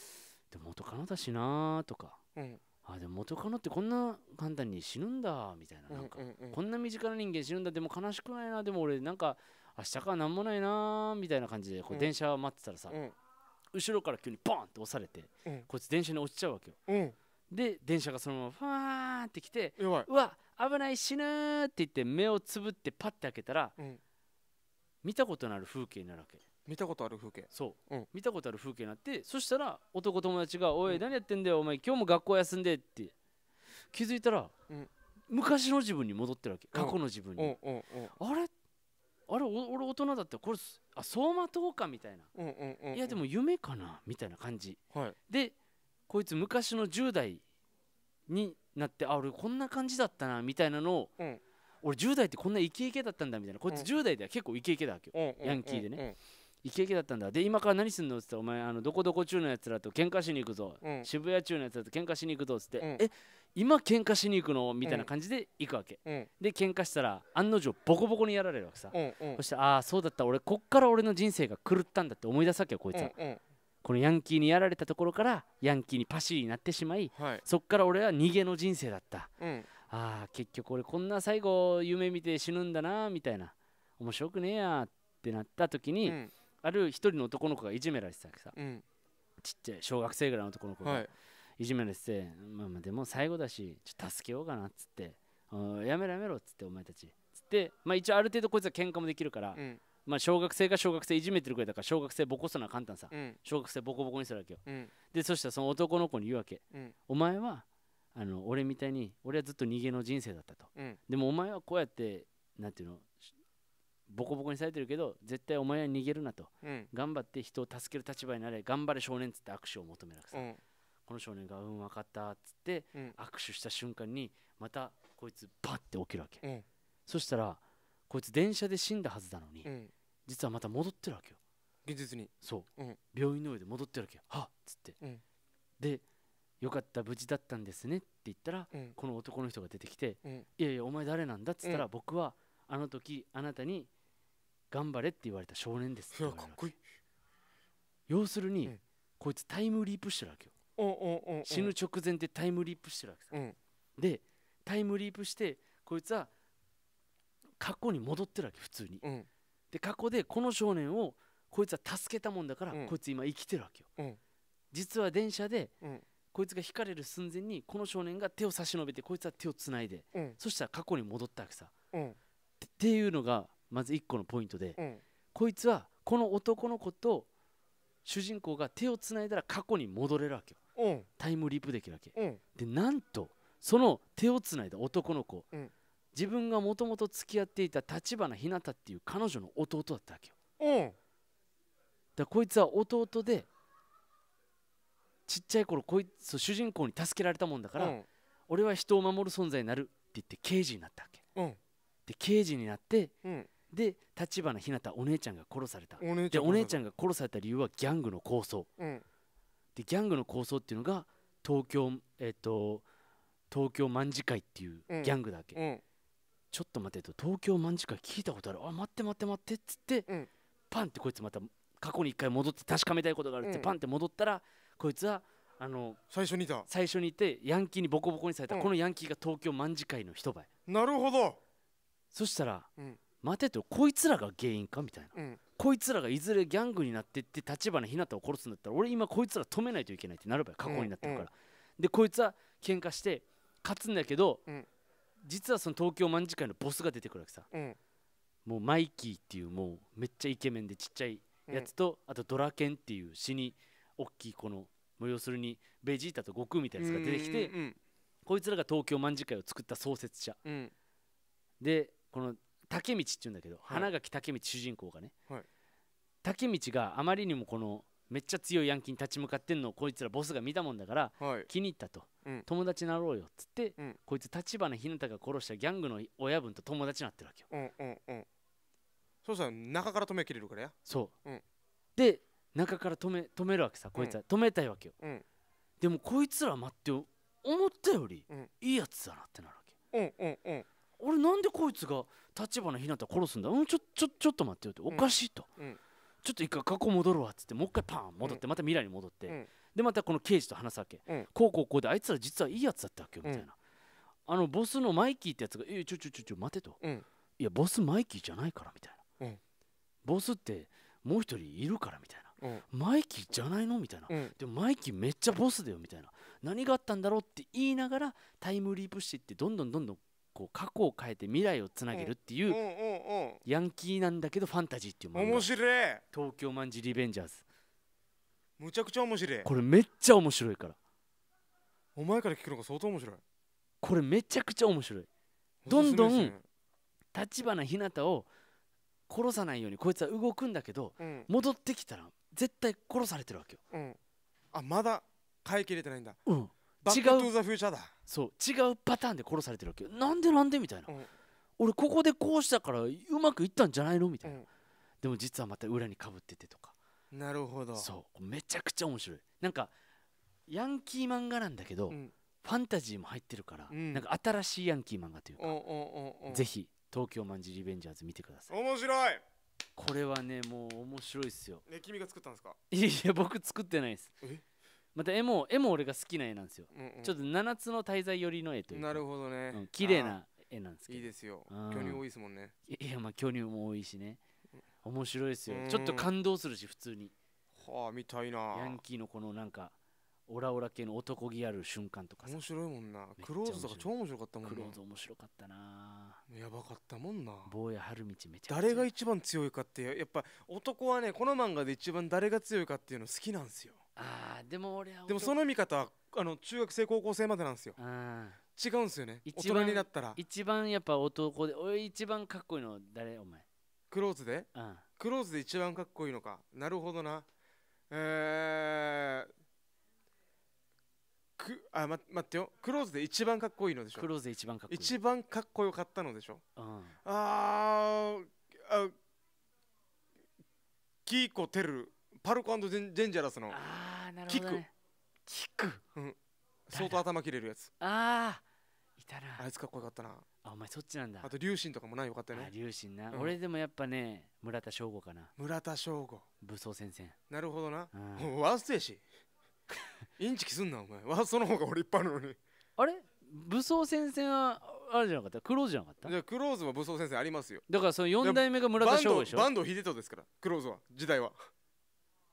S2: 「で元カノだしな」とか。うんあでも元カノってこんな簡単に死ぬんだみたいななんか、こんな身近な人間死ぬんだでも悲しくないなでも俺なんか明日から何もないなみたいな感じでこう電車待ってたらさ、後ろから急にボンって押されて、うん、こいつ電車に落ちちゃうわけよ、うん、で電車がそのままファーンってきてうわ危ない死ぬって言って目をつぶってパッて開けたら、うん、見たことのある風景になるわけ見たことある風景そう、うん、見たことある風景になってそしたら男友達が「おい、うん、何やってんだよお前今日も学校休んで」って気づいたら、昔の自分に戻ってるわけ過去の自分に、あれあれ俺大人だったこれあ相馬灯かみたいな、うんうんうんうん、いやでも夢かなみたいな感じ、はい、でこいつ昔の10代になってあ俺こんな感じだったなみたいなのを、うん、俺10代ってこんなイケイケだったんだみたいなこいつ10代では結構イケイケだわけよ、うん、ヤンキーでね、うんうんうん、イケイケだったんだで今から何すんのっつってお前あのどこどこ中のやつらと喧嘩しに行くぞ、渋谷中のやつらと喧嘩しに行くぞっつって、え今喧嘩しに行くのみたいな感じで行くわけ、うん、で喧嘩したら案の定ボコボコにやられるわけさ、うんうん、そしてああそうだった俺こっから俺の人生が狂ったんだって思い出さっけよこいつは、うんうん、このヤンキーにやられたところからヤンキーにパシリになってしまい、はい、そっから俺は逃げの人生だった、うん、ああ結局俺こんな最後夢見て死ぬんだなみたいな面白くねえやってなった時に、うん、ある一人の男の子がいじめられてたわけさ、ちっちゃい小学生ぐらいの男の子が、はいいじめるして、まあ、まあでも最後だしちょ助けようかなっつってやめろやめろっつってお前たちつって、まあ、一応ある程度こいつは喧嘩もできるから、うん、まあ、小学生が小学生いじめてるくらいだから小学生ボコすのは簡単さ、うん、小学生ボコボコにするわけよ、うん、でそしたらその男の子に言うわけ、お前はあの俺みたいに俺はずっと逃げの人生だったと、でもお前はこうやってなんていうのボコボコにされてるけど絶対お前は逃げるなと、頑張って人を助ける立場になれ頑張れ少年っつって握手を求めなくさ、この少年が「うん分かった」っつって握手した瞬間にまたこいつバッて起きるわけ、そしたらこいつ電車で死んだはずなのに、実はまた戻ってるわけよ現実にそう、病院の上で戻ってるわけよはっつって、でよかった無事だったんですねって言ったら、この男の人が出てきて「いやいやお前誰なんだ」っつったら、僕はあの時あなたに「頑張れ」って言われた少年ですってっこいい要するに、こいつタイムリープしてるわけよ死ぬ直前でタイムリープしてるわけさ、うん、でタイムリープしてこいつは過去に戻ってるわけ普通に、うん、で過去でこの少年をこいつは助けたもんだから、こいつ今生きてるわけよ、実は電車で、こいつが引かれる寸前にこの少年が手を差し伸べてこいつは手をつないで、そしたら過去に戻ったわけさ、っていうのがまず1個のポイントで、こいつはこの男の子と主人公が手をつないだら過去に戻れるわけよ、タイムリープできるわけ、うん、でなんとその手をつないだ男の子、うん、自分がもともと付き合っていた立花ひなたっていう彼女の弟だったわけよ、うん、だこいつは弟でちっちゃい頃こいつ主人公に助けられたもんだから、うん、俺は人を守る存在になるって言って刑事になったわけ、で刑事になって、で立花ひなたお姉ちゃんが殺された
S1: お姉でお姉ちゃん
S2: が殺された理由はギャングの抗争、うん、でギャングの構想っていうのが東京えっ、ー、と東京卍会っていうギャングだけ、うん、ちょっと待てと東京卍会聞いたことあるあ待って待って待ってっつって、うん、パンってこいつまた過去に一回戻って確かめたいことがあるって、パンって戻ったらこいつはあの最初にいた最初にいてヤンキーにボコボコにされた、このヤンキーが東京卍会のばいなるほどそしたら、待てとこいつらが原因かみたいな、こいつらがいずれギャングになってって立花ひなたを殺すんだったら俺今こいつら止めないといけないってなるばよ過去になってるから、うんうん、でこいつは喧嘩して勝つんだけど、うん、実はその東京卍会のボスが出てくるわけさ、うん、もうマイキーっていうもうめっちゃイケメンでちっちゃいやつと、うん、あとドラケンっていう死に大きいこのもう要するにベジータと悟空みたいなやつが出てきて、こいつらが東京卍会を作った創設者、でこの竹道って言うんだけど、はい、花垣竹道主人公がね、はい、竹道があまりにもこのめっちゃ強いヤンキーに立ち向かってんのをこいつらボスが見たもんだから、はい、気に入ったと、うん、友達になろうよっつって、うん、こいつ立花ひなたが殺したギャングの親分と友達になってるわけよ、うんうんうん、そう中から止めきれるからやそう、うん、で中から止め止めるわけさこいつは、止めたいわけよ、でもこいつら待って思ったよりいいやつだなってなるわけ、うんうんうん俺なんでこいつが立花ひなた殺すんだうんちょちょちょっと待ってよっておかしいと、うん、ちょっと一回過去戻るわっつってもう一回パン戻って、また未来に戻って、でまたこの刑事と話すわけ、こうこうこうであいつら実はいいやつだったわけよみたいな、あのボスのマイキーってやつが「えちょちょちょちょ待てと」いやボスマイキーじゃないから」みたいな、ボスってもう一人いるから」みたいな。マイキーじゃないのみたいな、うん、でもマイキーめっちゃボスだよみたいな何があったんだろうって言いながらタイムリープしていってどんどんどんどんこう過去を変えて未来をつなげるっていうヤンキーなんだけどファンタジーっていう漫画面白い東京マンジリベンジャーズむちゃくちゃ面白いこれめっちゃ面白いからお前から聞くのが相当面白いこれめちゃくちゃ面白い
S1: どんどん
S2: 立花ひなたを殺さないようにこいつは動くんだけど、戻ってきたら絶対殺されてるわけよ、うん、あまだ
S1: 変えきれてないんだうん違う
S2: そう違うパターンで殺されてるわけなんでなんでみたいな、うん、俺ここでこうしたからうまくいったんじゃないのみたいな、うん、でも実はまた裏にかぶっててとかなるほどそうめちゃくちゃ面白いなんかヤンキー漫画なんだけど、うん、ファンタジーも入ってるから、なんか新しいヤンキー漫画というかぜひ東京マンジリベンジャーズ見てください面白いこれはねもう面白いっすよえ君が作ったんですかいや僕作ってないですえまた絵も絵も俺が好きな絵なんですよ、うんうん、ちょっと7つの滞在寄りの絵というなるほどね、うん、綺麗な絵なんですけどいいですよ巨乳多いですもんねいやまあ巨乳も多いしね面白いですよちょっと感動するし普通にはあ見たいなヤンキーのこのなんかオラオラ系の男気ある瞬間とか面白いもんなクローズとか超面白かったもんなクローズ面白かったなやばかったもんな坊や春道
S1: めちゃ誰が一番強いかってやっぱ男はねこの漫画で一番誰が強いかっていうの好き
S2: なんですよああでも俺はでもその見方はあの中学生高校生までなんですよ違うんですよね大人になったら一番やっぱ男で俺一番かっこいいの誰お
S1: 前クローズで、うん、クローズで一番かっこいいのかなるほどなえー、くあ、ま、待ってよクローズで一番かっこいいのでしょクローズで一番かっこいい一番かっこよかったのでしょ、うん、ああキーコ・テルパルコデンジャラスのあなるほど、ね、キックキック、うん、相当頭切れるやつ
S2: ああいたなあいつかっこよかったなあお前そっちなんだあと龍神とかもなよかったね龍神な、うん、俺でもやっぱね村田翔吾かな
S1: 村田翔吾武装戦線なるほどな、うん、
S2: ワースし [LAUGHS] インチキすんなお前ワースの方が俺いっぱいあるのにあれ武装戦線はあれじゃなかったクローズじゃなかった
S1: じゃクローズは武装戦線ありますよだからその4代目が村田翔吾でしょバンド秀
S2: 人ですからクローズは時代は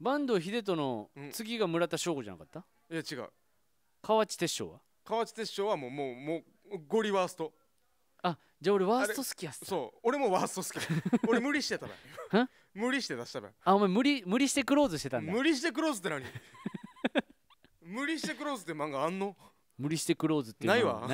S2: 坂東秀人の次が村田翔吾じゃなかった、いや違う河内鉄章は河内鉄章はもう
S1: もうもうゴリワーストあじゃあ俺ワースト好きやっすそう俺もワースト好き [LAUGHS] 俺無理してたな [LAUGHS] 無理して出したなあお前無理無理してクローズしてたんだ無理してクローズって何 [LAUGHS] 無理してクローズって漫画あんの無理してクローズってないわ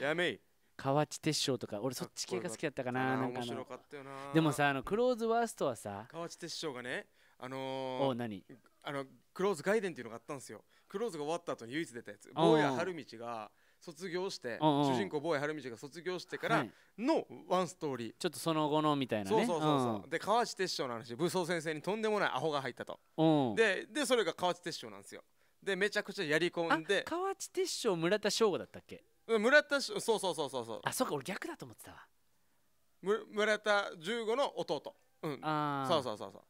S1: や
S2: めい河内鉄章とか俺そっち系が好きだったかななんか面白かったよなでもさあのクローズワーストはさ
S1: 河内鉄章がねあのー、あのクローズガイデンっていうのがあったんですよクローズが終わった後に唯一出たやつ坊や春道が卒業して主人公坊や春道が卒業してから
S2: のワンストーリー、はい、ちょっとその後のみたいなねそうそうそうそう、
S1: で河内鉄章の話武装先生にとんでもないアホが入ったと、ででそれが河内鉄章なんですよでめちゃくちゃやり込んで河内鉄章村田翔吾だったっけ村田そうそうそうそうそうあそうか俺逆だと思ってたわ村田十五の弟うんそうそうそ
S2: うそう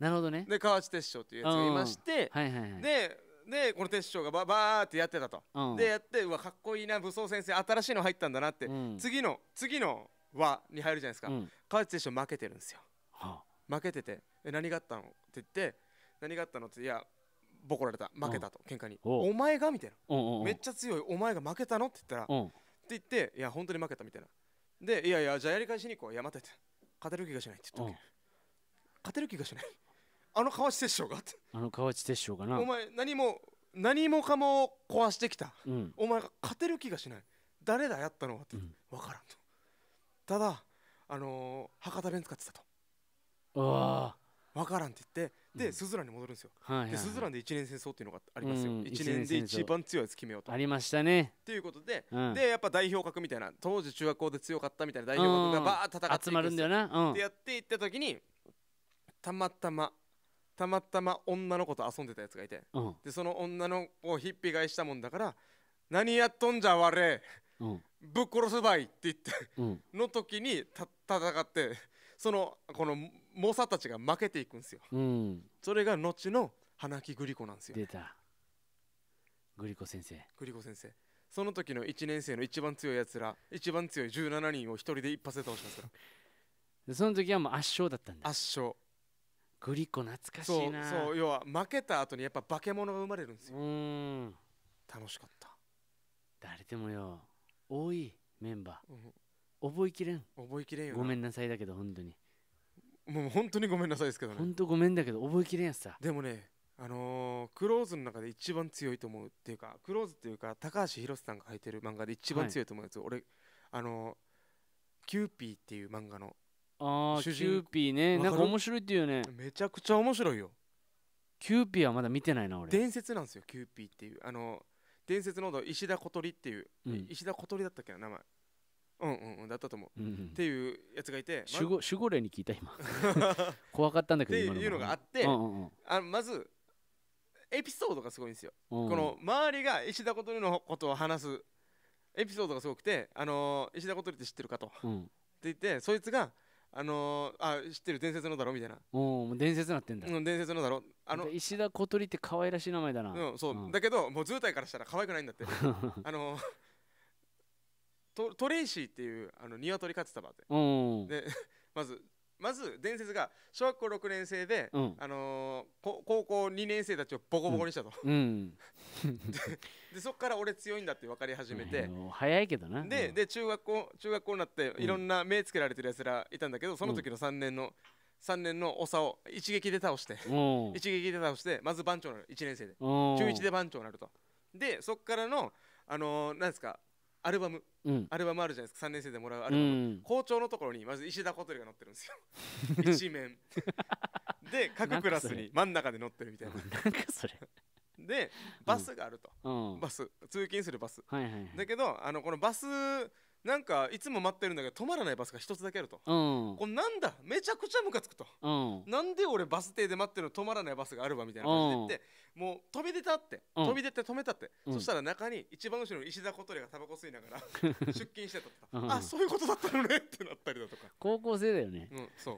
S2: なるほどね
S1: で河内鉄章っていうやつがいまして、はいはいはい、ででこの鉄章がババーってやってたと、うん、でやってうわかっこいいな武装先生新しいの入ったんだなって、うん、次の次の輪に入るじゃないですか、うん、内哲章負けてるんですよ、はあ、負けててえ何があったのって言って何があったのっていやボコられた負けたと、うん、喧嘩にお前がみたいなめっちゃ強いお前が負けたのって言ったらって言っていや本当に負けたみたいなでいやいやじゃあやり返しに行こう山や待ってて勝てる気がしないって言った勝てる気がしないあの河内鉄章が
S2: あの河内鉄章がなお前
S1: 何も何もかも壊してきた、うん、お前が勝てる気がしない誰だやったのはって、うん、からんとただあのー、博多弁使ってたとあ分からんって言ってで、スズランに戻るんですよ、はいはいはい、でスズランで一年戦争っていうのがありますよ、うん、1年で一番強いやつ決めようとありました
S2: ねっていうことで、うん、で
S1: やっぱ代表格みたいな当時中学校で強かったみたいな代表格がバーッ戦って集まるんだよな、うん、やっていった時にたまたまたまたま女の子と遊んでたやつがいて、うん、でその女の子をひっぴがいしたもんだから何やっとんじゃわれ、うん、ぶっ殺すばいって言って、うん、の時にた戦ってそのこの猛者たちが負けていくんですよ、それが後の花木グリコなんですよ、
S2: ね、たグリコ先生
S1: グリコ先生その時の1年生の一番強いやつら一番強い17人を一人で一発で倒しますか
S2: ら [LAUGHS] その時はもう圧勝だったんだ圧勝グリコ懐かしいなそう
S1: 要は負けた後にやっぱ化け物が生まれるんです
S2: ようん楽しかった誰でもよ多いメンバー、うん、覚えきれん覚えきれんよごめんなさいだけど本当にもう本当にごめんなさいですけどね本当ごめんだけど覚えきれんやつさでもね
S1: あのー、クローズの中で一番強いと思うっていうかクローズっていうか高橋宏さんが書いてる漫画で一番強いと思うやつ、はい、俺あのー、キューピーっていう漫画の
S2: ああキューピーねかなんか面白いっていうよねめちゃくちゃ面白いよキューピーはまだ見てないな俺伝
S1: 説なんですよキューピーっていうあの伝説の石田小鳥っていう、うん石田小鳥だったっけな名前うんうんうんだったと思う、うんうんっていうやつがいて守護守
S2: 護霊に聞いた今 [LAUGHS] 怖かったんだけどっていうのがあってうんうんうん
S1: あまずエピソードがすごいんですよ、うんこの周りが石田小鳥のことを話すエピソードがすごくて、あのー石田小鳥って知ってるかとって言ってそいつがあのー、あ知ってる伝説のだろみたいな
S2: おう伝説なってんだ、
S1: うん、伝説のだろ
S2: あの石田小鳥って可愛らしい名前だなうんそう、うん、
S1: だけどもう図体からしたら可愛くないんだって [LAUGHS] あのー、トトレイシーっていうあの鶏飼ってたばってで [LAUGHS] まずまず伝説が小学校6年生で、うんあのー高校2年生たちをボコボコにしたと、
S2: うん。[LAUGHS]
S1: でそこから俺強いんだって分かり始めて、う
S2: ん早いけどな。で
S1: で中学校中学校になっていろんな目つけられてるやつらいたんだけどその時の3年の3年の長を一撃で倒して一撃で倒してまず番長になる1年生で中1で番長になるとでそこからのあのーなんですかアルバム、うん、アルバムあるじゃないですか3年生でもらうアルバム、うん、校長のところにまず石田小鳥が載ってるんですよ [LAUGHS] 一面で各クラスに真ん中で載ってるみたいな [LAUGHS] なんかそれでバスがあると、うん、バス通勤するバス、はいはいはい、だけどあのこのバスなんかいつも待ってるんだけど止まらないバスが一つだけあると、
S2: うん、こ
S1: れなんだめちゃくちゃムカつくと、うん、なんで俺バス停で待ってるの止まらないバスがあるわみたいな感じで言って、もう飛び出たって、うん、飛び出て止めたって、そしたら中に一番後ろの石田小鳥がタバコ吸いながら [LAUGHS] 出勤してたと、うん、あそういうことだったのねってなったりだとか高校生だよね、うん、そう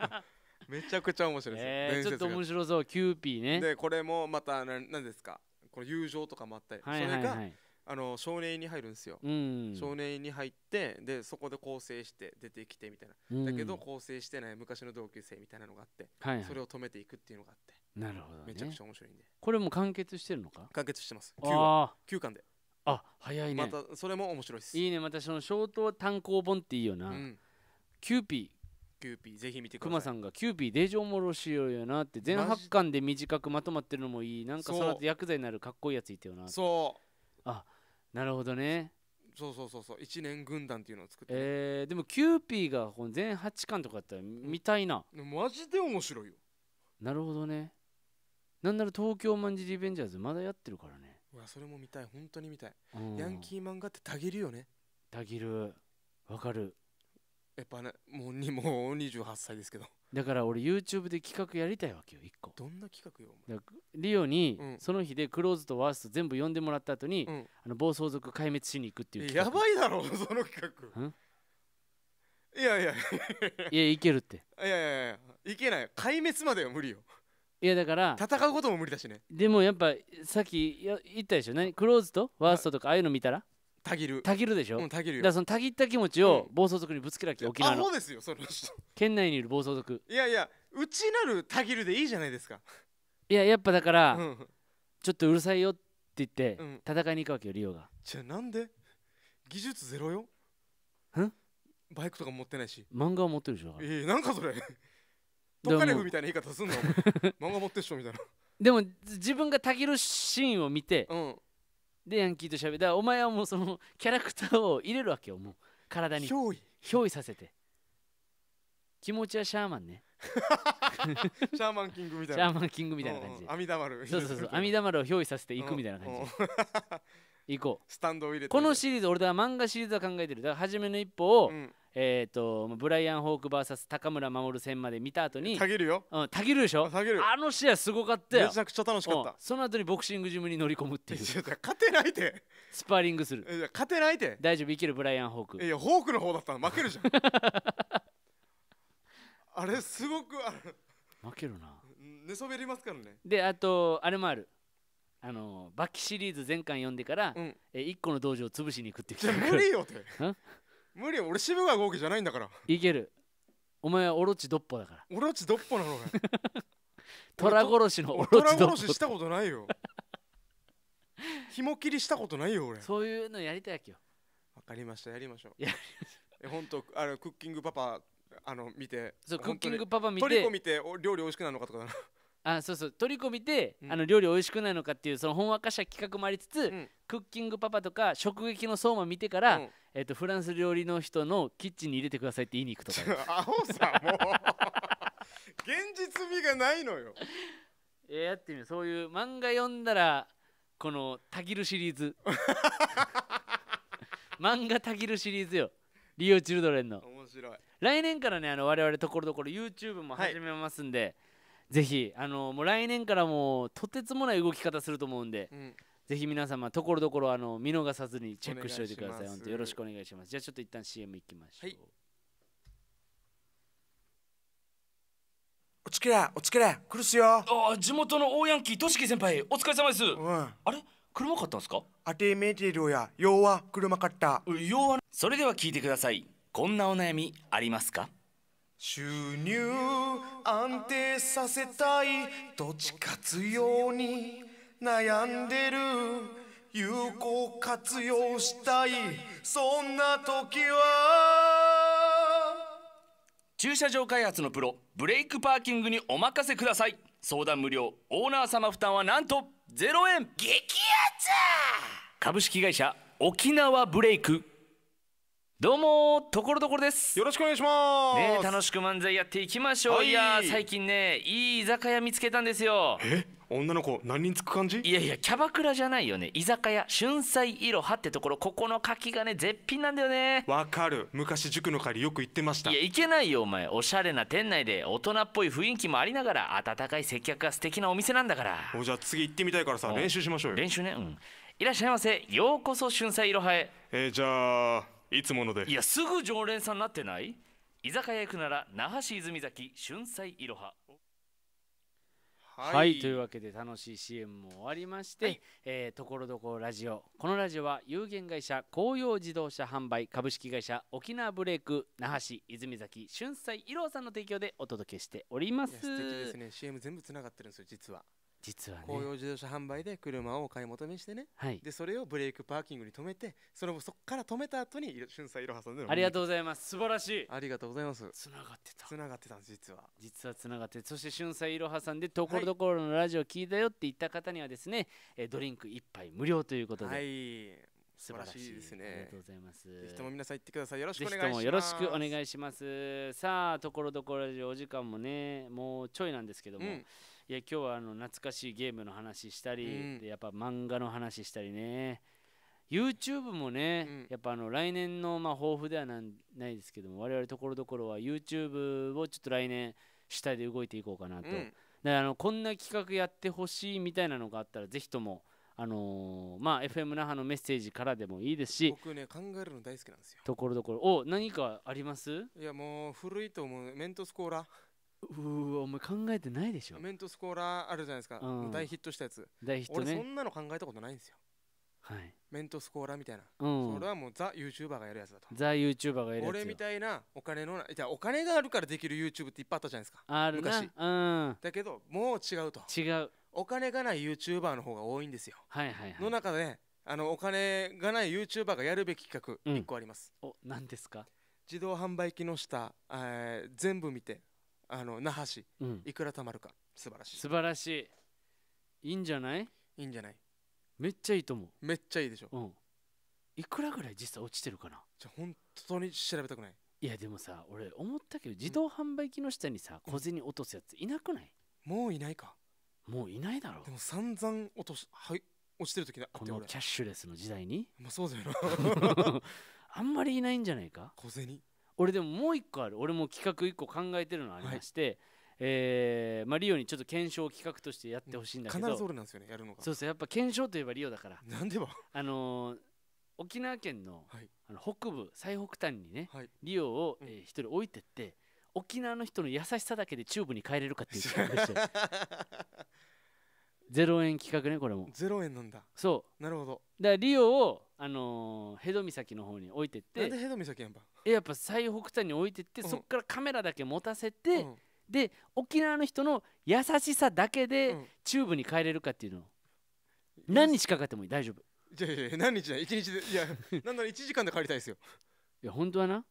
S1: [LAUGHS]
S2: めちゃくちゃ面白いです、えー、ちょっと面白そうキューピーねで
S1: これもまた何ですかこれ友情とかもあったり、はいはいはい、それがあの少年院に入るんですよ、うん、少年院に入ってでそこで更生して出てきてみたいな、うん、だけど更生してない昔の同級生みたいなのがあって、はいはい、それを止めていくっていうのがあってなるほど、ね、めちゃくちゃ面白いんで
S2: これも完結してるのか完結してます9話9巻であ早いねまたそれも面白いですいいねまたそのショート単行本っていいよな、うん、キューピー
S1: キューピーぜひ見てください。さんが
S2: キューピーデジもろしようよなって全8巻で短くまとまってるのもいい。なんかそのて薬剤になるかっこいいやついたよな。そう。あなるほどね
S1: そうそうそうそう1年軍団っていうのを作
S2: って、えー、でもキューピーがこの全8巻とかだったら見たいな、マジで面白いよなるほどねなんなら東京マンジリベンジャーズまだやってるからね
S1: うわそれも見たい本当に見たい、うん、ヤンキー漫画ってたぎるよね
S2: たぎるわかるやっぱねもうにもう28歳ですけどだから俺 YouTube で企画やりたいわけよ1
S1: 個どんな企画よ
S2: だリオにその日でクローズとワースト全部呼んでもらった後に、うんあの暴走族壊滅しに行くっていうやばいだろ [LAUGHS] その企画いやいやいいやいけるって
S1: やいやいやいけない壊滅までは無理よ
S2: いやだから戦うことも無理だしねでもやっぱさっきや言ったでしょ何クローズとワーストとかああいうの見たらたぎるたぎるでしょ、うん、たぎるだからそのたぎった気持ちを暴走族にぶつけなきゃ沖縄の、うで
S1: すよその人
S2: 県内にいる暴走族
S1: いやいやうちなるたぎるでいいじゃないですか
S2: いややっぱだから、うん、ちょっとうるさいよって言って、戦いに行くわけよリオがじゃあなんで
S1: 技術ゼロよんバイクとか持ってない
S2: し漫画を持ってるでしょえー、なんかそれトカレフみたいな言い方すんの [LAUGHS]
S1: 漫画持ってるでしょみたいな
S2: でも自分がたぎるシーンを見て、うんでヤンキーと喋るだからお前はもうそのキャラクターを入れるわけよもう体に憑依憑依させて気持ちはシャーマンね [LAUGHS] シャーマンキングみたいなシャーマンキングみたいな感じ阿弥陀丸そうそうそう阿弥陀丸を憑依させていくみたいな感じ行こうスタンドを入れてこのシリーズ俺は漫画シリーズは考えてるだから初めの一歩を、うん、えー、とブライアン・ホーク VS 高村守戦まで見た後にたぎるよ、うん、たぎるでしょたぎるあの試合すごかったよめちゃくちゃ楽しかった、うん、その後にボクシングジムに乗り込むっていう勝てないでスパーリングする勝てないで大丈夫いけるブライアン・ホークいやホークの方だったら負けるじゃん [LAUGHS] あれすごくあ負けるな
S1: 寝そべりますからね
S2: であとあれもあるあのバキシリーズ全巻読んでから、うんえ1個の道場を潰しに行くっていう無理よって [LAUGHS] 無理よ俺渋川豪樹じゃないんだからいけるお前はオロチドッポだから
S1: オロチドッポなのよ
S2: [LAUGHS] 虎殺しのオロチドッ俺虎殺ししたこ
S1: とないよ [LAUGHS] 紐切りした
S2: ことないよ俺そ
S1: ういうのやりたいわよかりましたやりましょうやえ本当あのクッキングパパあの
S2: 見てそうクッキングパパ見トリコ見てお料理美味しくなるのかとかだなあそうそう取り込みで、うんあの料理美味しくないのかっていうそのほんわかした企画もありつつ、うんクッキングパパとか食撃の相馬見てから、うんえっとフランス料理の人のキッチンに入れてくださいって言いに行くとか [LAUGHS] アホさんもう現実味がないのよ [LAUGHS] えやってみるそういう漫画読んだらこの「たぎる」シリーズ [LAUGHS] 漫画「たぎる」シリーズよリオ・チルドレンの面白い来年からねあの我々ところどころ YouTube も始めますんで、ぜひあのもう来年からもうとてつもない動き方すると思うんで、うん、ぜひ皆様ところどころあの見逃さずにチェックしておいてください本当よろしくお願いしますじゃあちょっと一旦 CM いきましょう、はい、おつけらおつけら来るっすよあ地元の大ヤンキーとしき先輩お疲れ様です、うん、あれ車買ったんですかあてめえてるや要は車買った要はそれでは聞いてくださいこんなお悩みありますか
S1: 収入安定させたいどっち活用に悩んでる有効活用し
S2: たいそんな時は駐車場開発のプロブレイクパーキングにお任せください相談無料オーナー様負担はなんと0円激アツ株式会社沖縄ブレイクどうもところどころですよろしくお願いしますね楽しく漫才やっていきましょう、はい、いや最近ねいい居酒屋見つけたんですよえ女の子何人つく感じいやいやキャバクラじゃないよね居酒屋春菜いろはってところここの柿がね絶品なんだよねわかる昔塾の帰りよく行ってましたいや行けないよお前おしゃれな店内で大人っぽい雰囲気もありながら温かい接客が素敵なお店なんだからおじゃあ次行ってみたいからさ練習しましょうよ練習ねうんいらっしゃいませようこそ春菜いろはへえー、じゃあいつものでいやすぐ常連さんなってない居酒屋行くなら那覇市泉崎春菜いろははい、というわけで楽しい CM も終わりまして、えところどころラジオこのラジオは有限会社紅葉自動車販売株式会社沖縄ブレイク那覇市泉崎春菜ろはさんの提供でお届けしております素敵ですね CM 全部つながってるんですよ実は実
S1: はね公用自動車販売で車を買い求めしてね、はい、でそれをブレイクパーキングに止めてそれ
S2: をそこから止めた後に春菜いろはさんでありがとうございます素晴らしいありがとうございますつながってたつながってたんです実は実はつながってそして春菜いろはさんでところどころのラジオ聞いたよって言った方にはですね、はい、ドリンク1杯無料ということで、はい、素晴らしいですねありがとうございますぜひとも皆さん行ってくださいよろしくお願いしますよろしくお願いしますさあところどころでお時間もねもうちょいなんですけども、うん、いや今日はあの懐かしいゲームの話したり、うん、でやっぱ漫画の話したりね YouTube もね、うん、やっぱあの来年のまあ抱負ではなないですけども我々ところどころは YouTube をちょっと来年主体で動いていこうかなと、だからあのこんな企画やってほしいみたいなのがあったらぜひとも「あのー、まあ FM 那覇のメッセージからでもいいですし
S1: 僕ね考えるの大好きなんですよ
S2: ところどころお何か
S1: ありますいやもう古いと思うメントスコーラうお前考えてないでしょメントスコーラあるじゃないですか、うん、大ヒットしたやつ大ヒット、ね、俺そんなの考えたことないんですよはいメントスコーラみたいな、うん、それはもうザ・ユーチューバーがやるやつだと
S2: ザ・ユーチューバーがやるやつ俺み
S1: たいなお金のじゃお金があるからできるユーチューブっていっぱいあったじゃないですか
S2: あるな昔、うん、だけどもう違うと違
S1: うお金がない YouTuber の方が多いんですよ。はいはいはい、の中で、あのお金がない YouTuber がやるべき企画1個あります。うん、お何ですか自動販売機の下、えー、全部見てあの那覇市、うん、いくら貯まるか素晴らしい素晴らし
S2: いいいんじゃないいいんじゃないめっちゃいいと思うめっちゃいいでしょ、うん、いくらぐらい実際落ちてるかなじゃ本当に調べたくないいやでもさ俺思ったけど自動販売機の下にさ小銭落とすやついなくない、うん、もういないかもういないだろでも散々落とし、はい、落ちてる時だこのキャッシュレスの時代にまあそうだよな [LAUGHS] あんまりいないんじゃないか小銭俺でももう一個ある俺も企画一個考えてるのありまして、はい、えー、まあ、リオにちょっと検証企画としてやってほしいんだけど必ず俺なんですよねやるのがそうそうやっぱ検証といえばリオだからなんでも、あのー、沖縄県のはい、あの北部最北端にね、はい、リオを一、えー、人置いてって、沖縄の人の優しさだけでチューブに帰れるかっていう [LAUGHS] ゼロで0円企画ねこれも0円なんだそうなるほどだからリオを、あのー、ヘド岬の方に置いてってなんでヘド岬やんばえやっぱ最北端に置いてって、うん、そっからカメラだけ持たせて、うん、で沖縄の人の優しさだけで、チューブに帰れるかっていうの何日かかってもいい大丈夫いやいや何日だ1日でいやなんなら1時間で帰りたいですよいや本当はな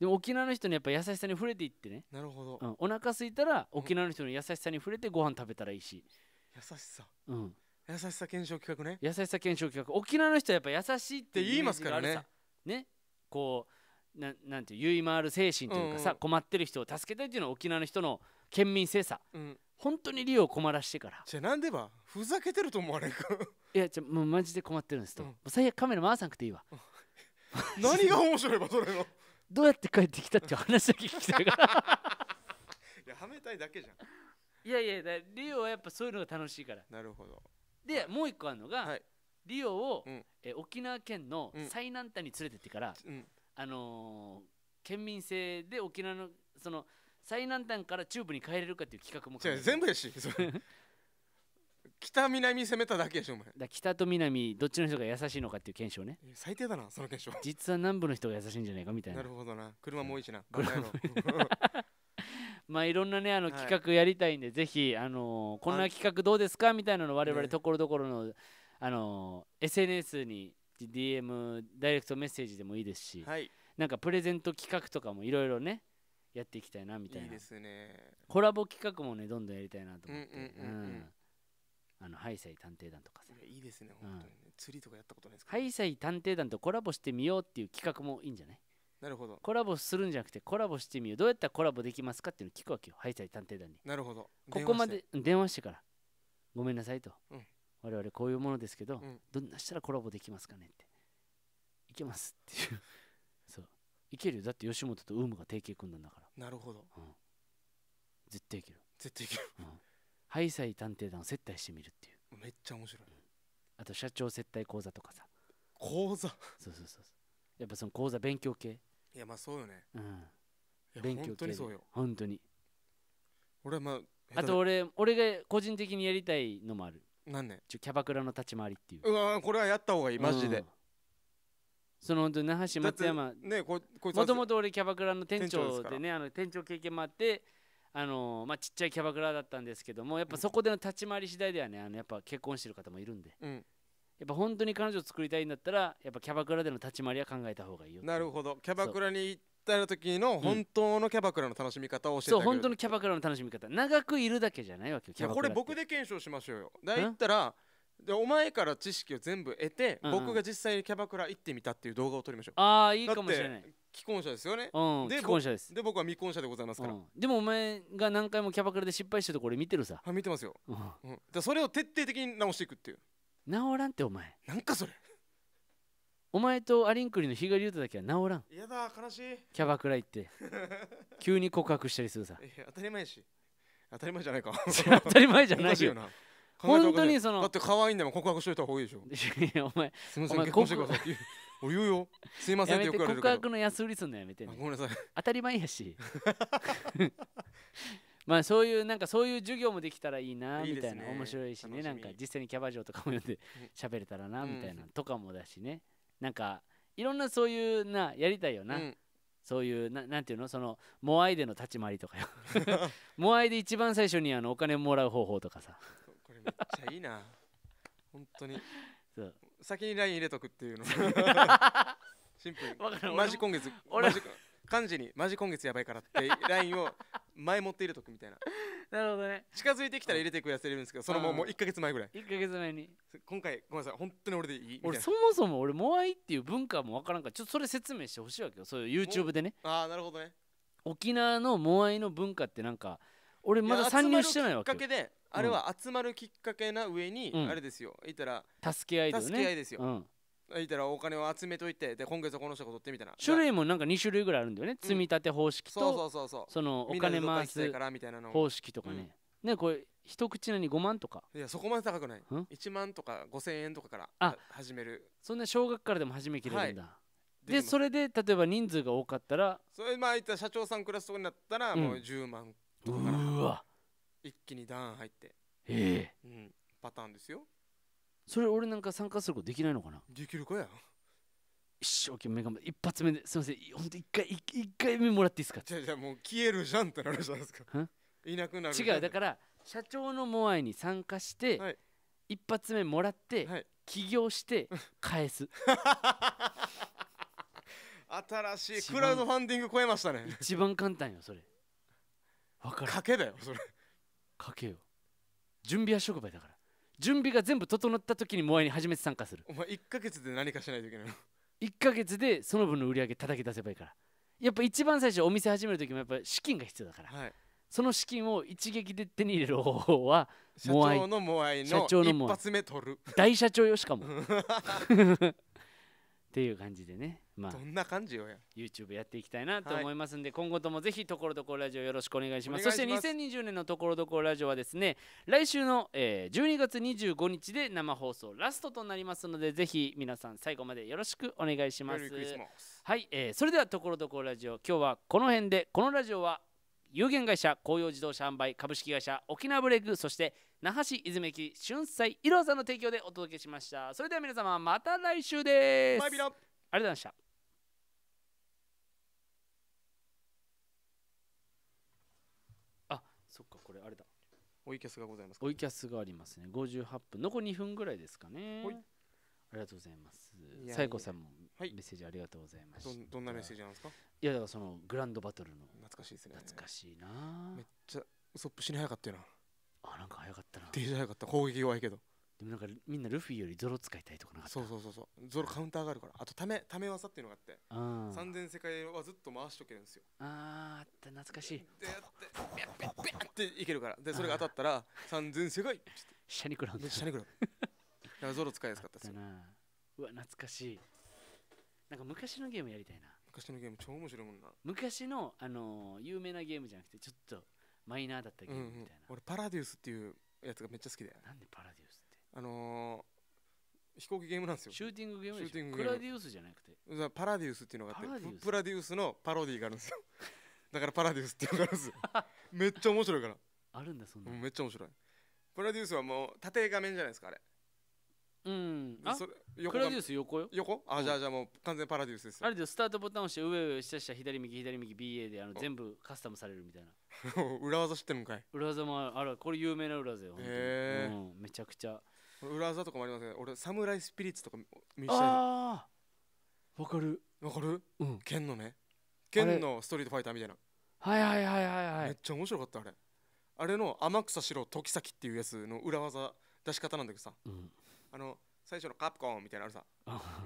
S2: でも沖縄の人にやっぱ優しさに触れていってねなるほど、うん、お腹すいたら沖縄の人の優しさに触れてご飯食べたらいいし、優しさ、うん、
S1: 優しさ検証企画ね
S2: 優しさ検証企画沖縄の人はやっぱ優しいって言いますからねねこうななんていう言い回る精神というかさ、うんうん、困ってる人を助けたいっていうのは沖縄の人の県民性さ、うん、本当に利を困らしてからじゃあなんでばふざけてると思われんかいやじゃもうマジで困ってるんですと、うん、最悪カメラ回さなくていいわ何が面白いわそれのどうやって帰ってきたって話だけ聞きたいから
S1: いやはめたいだけじゃん
S2: いやいやだリオはやっぱそういうのが楽しいからなるほどで、もう一個あるのが、はいリオを、うんえ沖縄県の最南端に連れてってから、うんあのー県民性で沖縄のその最南端から中部に帰れるかっていう企画も全部やしそれ北南攻めただけでしょお前だ北と南どっちの人が優しいのかっていう検証ね最低だなその検証実は南部の人が優しいんじゃないかみたいななるほどな車も多いしな、うん、[LAUGHS] まあいろんなねあの企画やりたいんで、はい、ぜひあのこんな企画どうですかみたいなの我々ところどころの、ね、あの SNS に DM ダイレクトメッセージでもいいですし、はい、なんかプレゼント企画とかもいろいろねやっていきたいなみたいないいですねコラボ企画もねどんどんやりたいなと思ってうんうんうん、うんうんあのハイサイ探偵団とかさいいですね本当にね、うん、釣りとかやったことないですかハイサイ探偵団とコラボしてみようっていう企画もいいんじゃないなるほどコラボするんじゃなくてコラボしてみようどうやったらコラボできますかっていうの聞くわけよハイサイ探偵団になるほどここまで電話してからごめんなさいと、うん、我々こういうものですけど、うん、どんなしたらコラボできますかねっていけますっていう [LAUGHS] そういけるよだって吉本とウームが提携組んだんだからなるほど、うん、絶対いける絶対いける、うんハイサイ探偵団を接待してみるっていうめっちゃ面白いあと社長接待講座とかさ講座そうそうそうやっぱその講座勉強系いやまあそうよねうん勉強系本当にそうよ本当に俺はまああと俺俺が個人的にやりたいのもある何ねキャバクラの立ち回りっていううわこれはやった方がいいマジで、うん、その本当那覇市松山ねここもともと俺キャバクラの店長でねあの店長経験もあってあのまあ、ちっちゃいキャバクラだったんですけどもやっぱそこでの立ち回り次第ではねあのやっぱ結婚してる方もいるんで、うん、やっぱ本当に彼女を作りたいんだったらやっぱキャバクラでの立ち回りは考えた方がいいよなるほどキャバクラ
S1: に行った時の本
S2: 当のキャバクラの楽しみ方を教えてあげる、うん、そう本当のキャバクラの楽しみ方長くいるだけじゃないわけよキャバクラこれ僕
S1: で検証しましょうよだ行ったらでお前から知識を全部得て、うんうん、僕が実際にキャバクラ行ってみた
S2: っていう動画を撮りましょうああいいかもしれない
S1: 既婚者ですよね、うん、で既婚者ですで僕は未婚者でございますから、うん、
S2: でもお前が何回もキャバクラで失敗してるところ見てるさあ見てますよ、うん、だそれを徹底的に直していくっていう直らんってお前なんかそれお前とアリンクリの日帰り歌だけは直らんいやだ悲しいキャバクラ行って [LAUGHS] 急に告白したりするさ当
S1: たり前やし当たり前じゃないか当たり前じゃないよな本当にそのだって可愛いんだもん告白しといた方がいいでしょいやお前すみません結婚してくださいお
S2: 言うよすいませんってよく言われる告白の安売りすんのやめて、ね、ごめんなさい当たり前やし [LAUGHS] まあそういうなんかそういう授業もできたらいいなみたいな、面白いしねなんか実際にキャバ嬢とかも読んで喋れたらなみたいな、とかもだしねなんかいろんなそういうなやりたいよな、そういうななんていうのそのモアイでの立ち回りとかよモ [LAUGHS] [LAUGHS] アイで一番最初にあのお金もらう方法とかさこ
S1: れめっちゃいいな本当にそう先に LINE 入れとくっていうの [LAUGHS] シンプルマジ今月マジ漢字にマジ今月やばいからって LINE を前もって入れとくみたいななるほどね近づいてきたら入れていくやつ入れるんですけどそのもうもう1か月前ぐらい1
S2: か月前に今回ごめんなさい本当に俺でいい俺そもそも俺モアイっていう文化もわからんからちょっとそれ説明してほしいわけよそういう YouTube でねああなるほどね沖縄のモアイの文化ってなんか俺まだ参入してないわけよきっかけであれは集まるきっかけ
S1: な上に、うんあれですよ言ったら
S2: 助け合いね助け合いですようん、
S1: 言ったらお金を集めといてで今月はこの人が取ってみたいな
S2: 種類もなんか2種類ぐらいあるんだよね、積み立て方式とそうそうそうそうそのお金か回すからみたいなの方式とかね、ねこれ一口に5万とかい
S1: やそこまで高くない1万とか5000円とかからあ始めるそんな小学からでも始めきれるんだ、
S2: でそれで例えば人数が多かったら
S1: それまあいったら社長さんクラスとかになったらもう10万うわ、わ一気にダーン入ってへえうんパターンですよ
S2: それ俺なんか参加することできないのかなできるかや一生懸命頑張って一発目ですいませんんと一回一一回目もらっていいですかじゃじゃもう消えるじゃんってなるじゃないですか [LAUGHS]
S1: いなくなる違うだ
S2: から社長のモアイに参加して、はい一発目もらって、はい起業して返す
S1: 新しいクラウドファンディング超えましたね一番
S2: 簡単よそれわかる賭けだよそれかけよう準備は職場だから準備が全部整った時にモアイに初めて参加するお前1ヶ月
S1: で何かしないといけないの
S2: 1ヶ月でその分の売り上げ叩き出せばいいからやっぱ一番最初お店始める時もやっぱ資金が必要だから、はい、その資金を一撃で手に入れる方法は社長のモアイの一発目取る大社長よしかも [LAUGHS] っていう感じでねまあ、どんな感じよや YouTube やっていきたいなと思いますんで、はい、今後ともぜひところどころラジオよろしくお願いしますそして2020年のところどころラジオはですね来週の、えー、12月25日で生放送ラストとなりますのでぜひ皆さん最後までよろしくお願いしますはい、えー、それではところどころラジオ今日はこの辺でこのラジオは有限会社紅葉自動車販売株式会社沖縄ブレイクそして那覇市泉駅春菜いろはさんの提供でお届けしましたそれでは皆様また来週ですありがとうございましたこれあれだ追いキャスがございます追いキャスがありますね58分残り2分ぐらいですかねありがとうございますサイコさんもメッセージありがとうございます、た、はい、どんなメッセージなんですかいやだからそのグランドバトルの懐かしいですね懐か
S1: しいなめっちゃウソップ死に早かったよなあなんか早かったなデージ早かった攻撃弱いけどでもなんかみんなルフィよりゾロ使いたいとかなかったそうそうそうそうゾロカウンターがあるからあとためため技っていうのがあって三千世界はずっと回しとけるんですよ
S2: ああって懐かしいでやってビ
S1: ャッビャッビャッていけるからでそれが当たったら三千世界
S2: シャニクランシャニクロンだからゾロ使いやすかったですようわ懐かしいなんか昔のゲームやりたいな昔のゲーム超面白いもんな昔の、あのー、有名なゲームじゃなくてちょっとマイナーだったゲームみたいな、うんうん、
S1: 俺パラデュースっていう
S2: やつがめっちゃ好きだよなんでパラデュース
S1: あのー、飛行機ゲームなんですよシューティングゲームでしシューティングームプラデュースじゃなくてパラデュースっていうのがあってプラデュースのパロディーがあるんですよだからパラデュースっていうのがあるんですよ [LAUGHS] めっちゃ面白いからあるんだそんなめっちゃ面白いプラデュースはもう縦画面じゃないですかあれうんあそれプ横ラデュース横よ横あ、うんじゃあじゃあもう完全パラデュースですよあ
S2: れでスタートボタン押して上上下下左右左右 BA であの全部カスタムされるみたいな
S1: [LAUGHS] 裏技知ってんのかい
S2: 裏技もあるこれ有名な裏技よ、へう
S1: ん、めちゃくちゃ裏技とかもありますね俺サムライスピリッツとか見せ
S2: ああ
S1: わかるわかる、うん、剣のね剣のストリートファイターみたいな
S2: はいはいはいはい
S1: はいめっちゃ面白かったあれあれの天草四郎時崎っていうやつの裏技出し方なんだけどさ、うん、あの最初のカプコンみたいなあるさ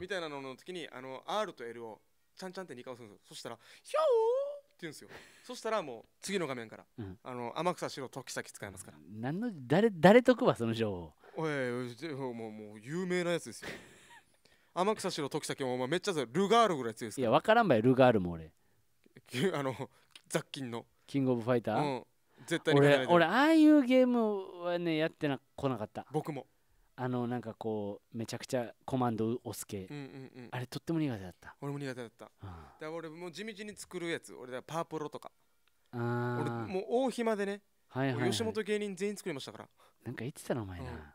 S1: みたいなのの時にあの R と L をちゃんちゃんって2回押すんですよそしたら「ひゃおー!」って言うんですよそしたらもう次の画面から、うん、あの天草四郎時崎使いますから
S2: 何の誰誰得はその情報
S1: ええもうもう有名なやつですよ [LAUGHS] 天草四郎時崎もおめっちゃ
S2: ルガールぐらい強いですいや分からんばいルガールも俺 [LAUGHS] あの雑菌のキングオブファイター、うん、絶対に俺俺ああいうゲームはねやってなこなかった僕もあのなんかこうめちゃくちゃコマンド押す系、あれとっても苦手だった
S1: 俺も苦手だった、うん、だ俺もう地道に作るやつ俺だパープロとか
S2: あ俺もう大暇でね、はいはいはい、吉本
S1: 芸人全員作りましたから
S2: なんか言ってたなお前な、うん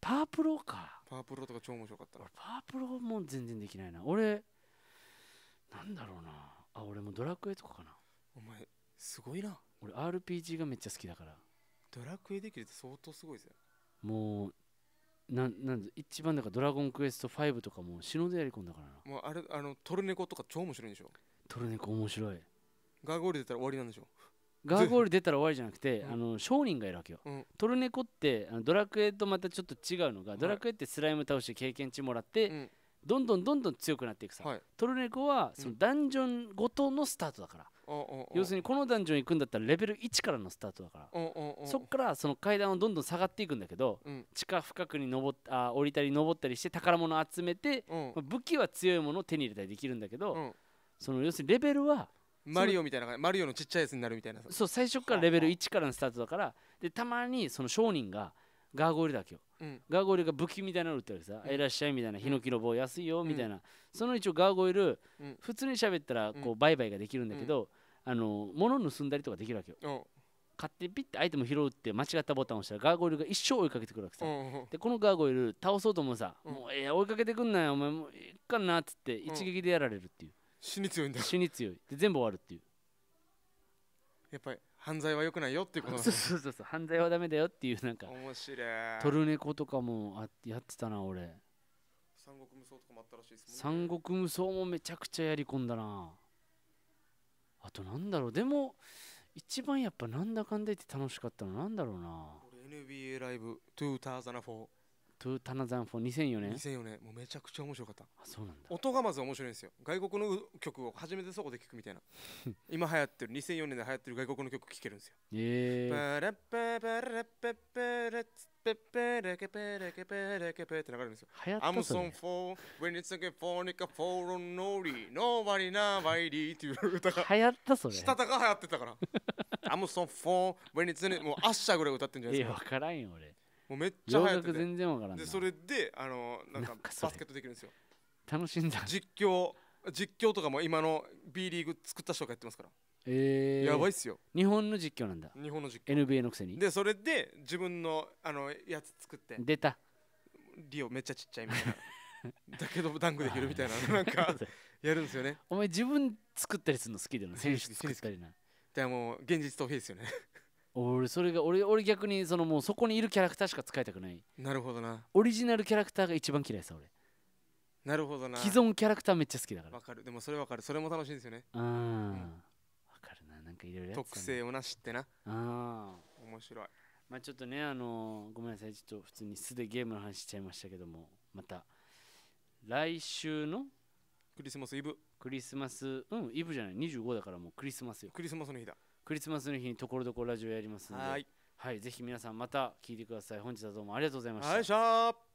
S2: パープロかパープロと
S1: か超面白かったな
S2: パープロも全然できないな俺なんだろうなあ俺もドラクエとかかなお前すごいな俺 RPG がめっちゃ好きだから
S1: ドラクエできるって相当すごいぜ
S2: もうなんなん一番だからドラゴンクエスト5とかも死ぬでやり込んだからな
S1: もうあれあのトルネコとか超面白いんでしょ
S2: トルネコ面白い
S1: ガーゴル出たら終わりなんでしょ
S2: ガーゴール出たら終わりじゃなくて、あの商人がいるわけよ、うん、トルネコってあのドラクエとまたちょっと違うのが、はい、ドラクエってスライム倒して経験値もらって、うん、どんどんどんどん強くなっていくさ、はい、トルネコはそのダンジョンごとのスタートだから、うん、要するにこのダンジョン行くんだったらレベル1からのスタートだか
S1: ら、そっ
S2: からその階段をどんどん下がっていくんだけど、地下深くに登あ降りたり登ったりして宝物を集めて、まあ、武器は強いものを手に入れたりできるんだけど、その要するにレベルはマリオみたいな感じマリオのちっちゃいやつになるみたいなそう最初からレベル1からのスタートだからでたまにその商人がガーゴイルだけよ、うん、ガーゴイルが武器みたいなの売ってるさ、うん、いらっしゃいみたいなヒノキの棒安いよみたいな、うん、その一応ガーゴイル、うん、普通に喋ったらこう売買ができるんだけど、あの物盗んだりとかできるわけよ、買ってピッてアイテム拾うって間違ったボタンを押したらガーゴイルが一生追いかけてくるわけさ、でこのガーゴイル倒そうともさ、もうえー、追いかけてくんなよお前もういっかなっつって一撃でやられるっていう、死に強いんだ死に強いで全部終わるっていう
S1: やっぱり犯罪は良くないよっていうことなんそうそうそうそう犯罪はダメだよっていうなんか面白いトル
S2: ネコとかもあやってたな俺
S1: 三国無双とかもあったらしいで
S2: すもん三国無双もめちゃくちゃやり込んだなあとなんだろうでも一番やっぱなんだかんだ言って楽しかったのなんだろう
S1: な俺 NBA ライブ2004
S2: トゥー2004年2004年もうめちゃくちゃ面白かったそうなんだ音がま
S1: ず面白いんですよ外国の曲を初めてそこで聴くみたいな [LAUGHS] 今流行ってる2004年で流行ってる外国の曲聴けるんですよへえー、ラッパパラッパパラッペペレケペレケペレケペって流れるんですよ。アムソンフォ h e n it's a g a f o r n i c a f o r o ノーバリナ n o b o d っていう
S2: 歌が。流行ったそれ。したたか流行
S1: ってたから。アムソンフォ h e n it's もうアッシャーぐらい歌ってんじゃないですか。いや、わ
S2: からんよ俺。もうめっちゃ流行ってて全然わからんでそ
S1: れであのなんかバスケットできるんですよ
S2: 楽しんだ実
S1: 況実況とかも今の B リーグ作った人がやってますから
S2: えー、やばいっすよ日本の実況なんだ日本の実況 NBA のくせにで
S1: それで自分のあのやつ作って出たリオめっちゃちっちゃいみたいな [LAUGHS] だけどダンクできるみたいななんか
S2: やるんですよねお前自分作ったりするの好きだよな選手作ったりなでも現実逃避ですよね俺それが俺俺逆にそのもうそこにいるキャラクターしか使いたくない
S1: なるほどな
S2: オリジナルキャラクターが一番嫌いさ俺
S1: なるほどな既存
S2: キャラクターめっちゃ好きだから
S1: わかるでもそれわかるそれも楽しいですよねうんわ、かるななんかいろいろ特性
S2: をなしってなあ面白いまあちょっとねあのー、ごめんなさいちょっと普通に素でゲームの話しちゃいましたけどもまた来週のクリスマスイブクリスマスうんイブじゃない25だからもうクリスマスよクリスマスの日だクリスマスの日にところどころラジオやりますのではい、ぜひ皆さんまた聞いてください本日はどうもありがとうございまし
S1: た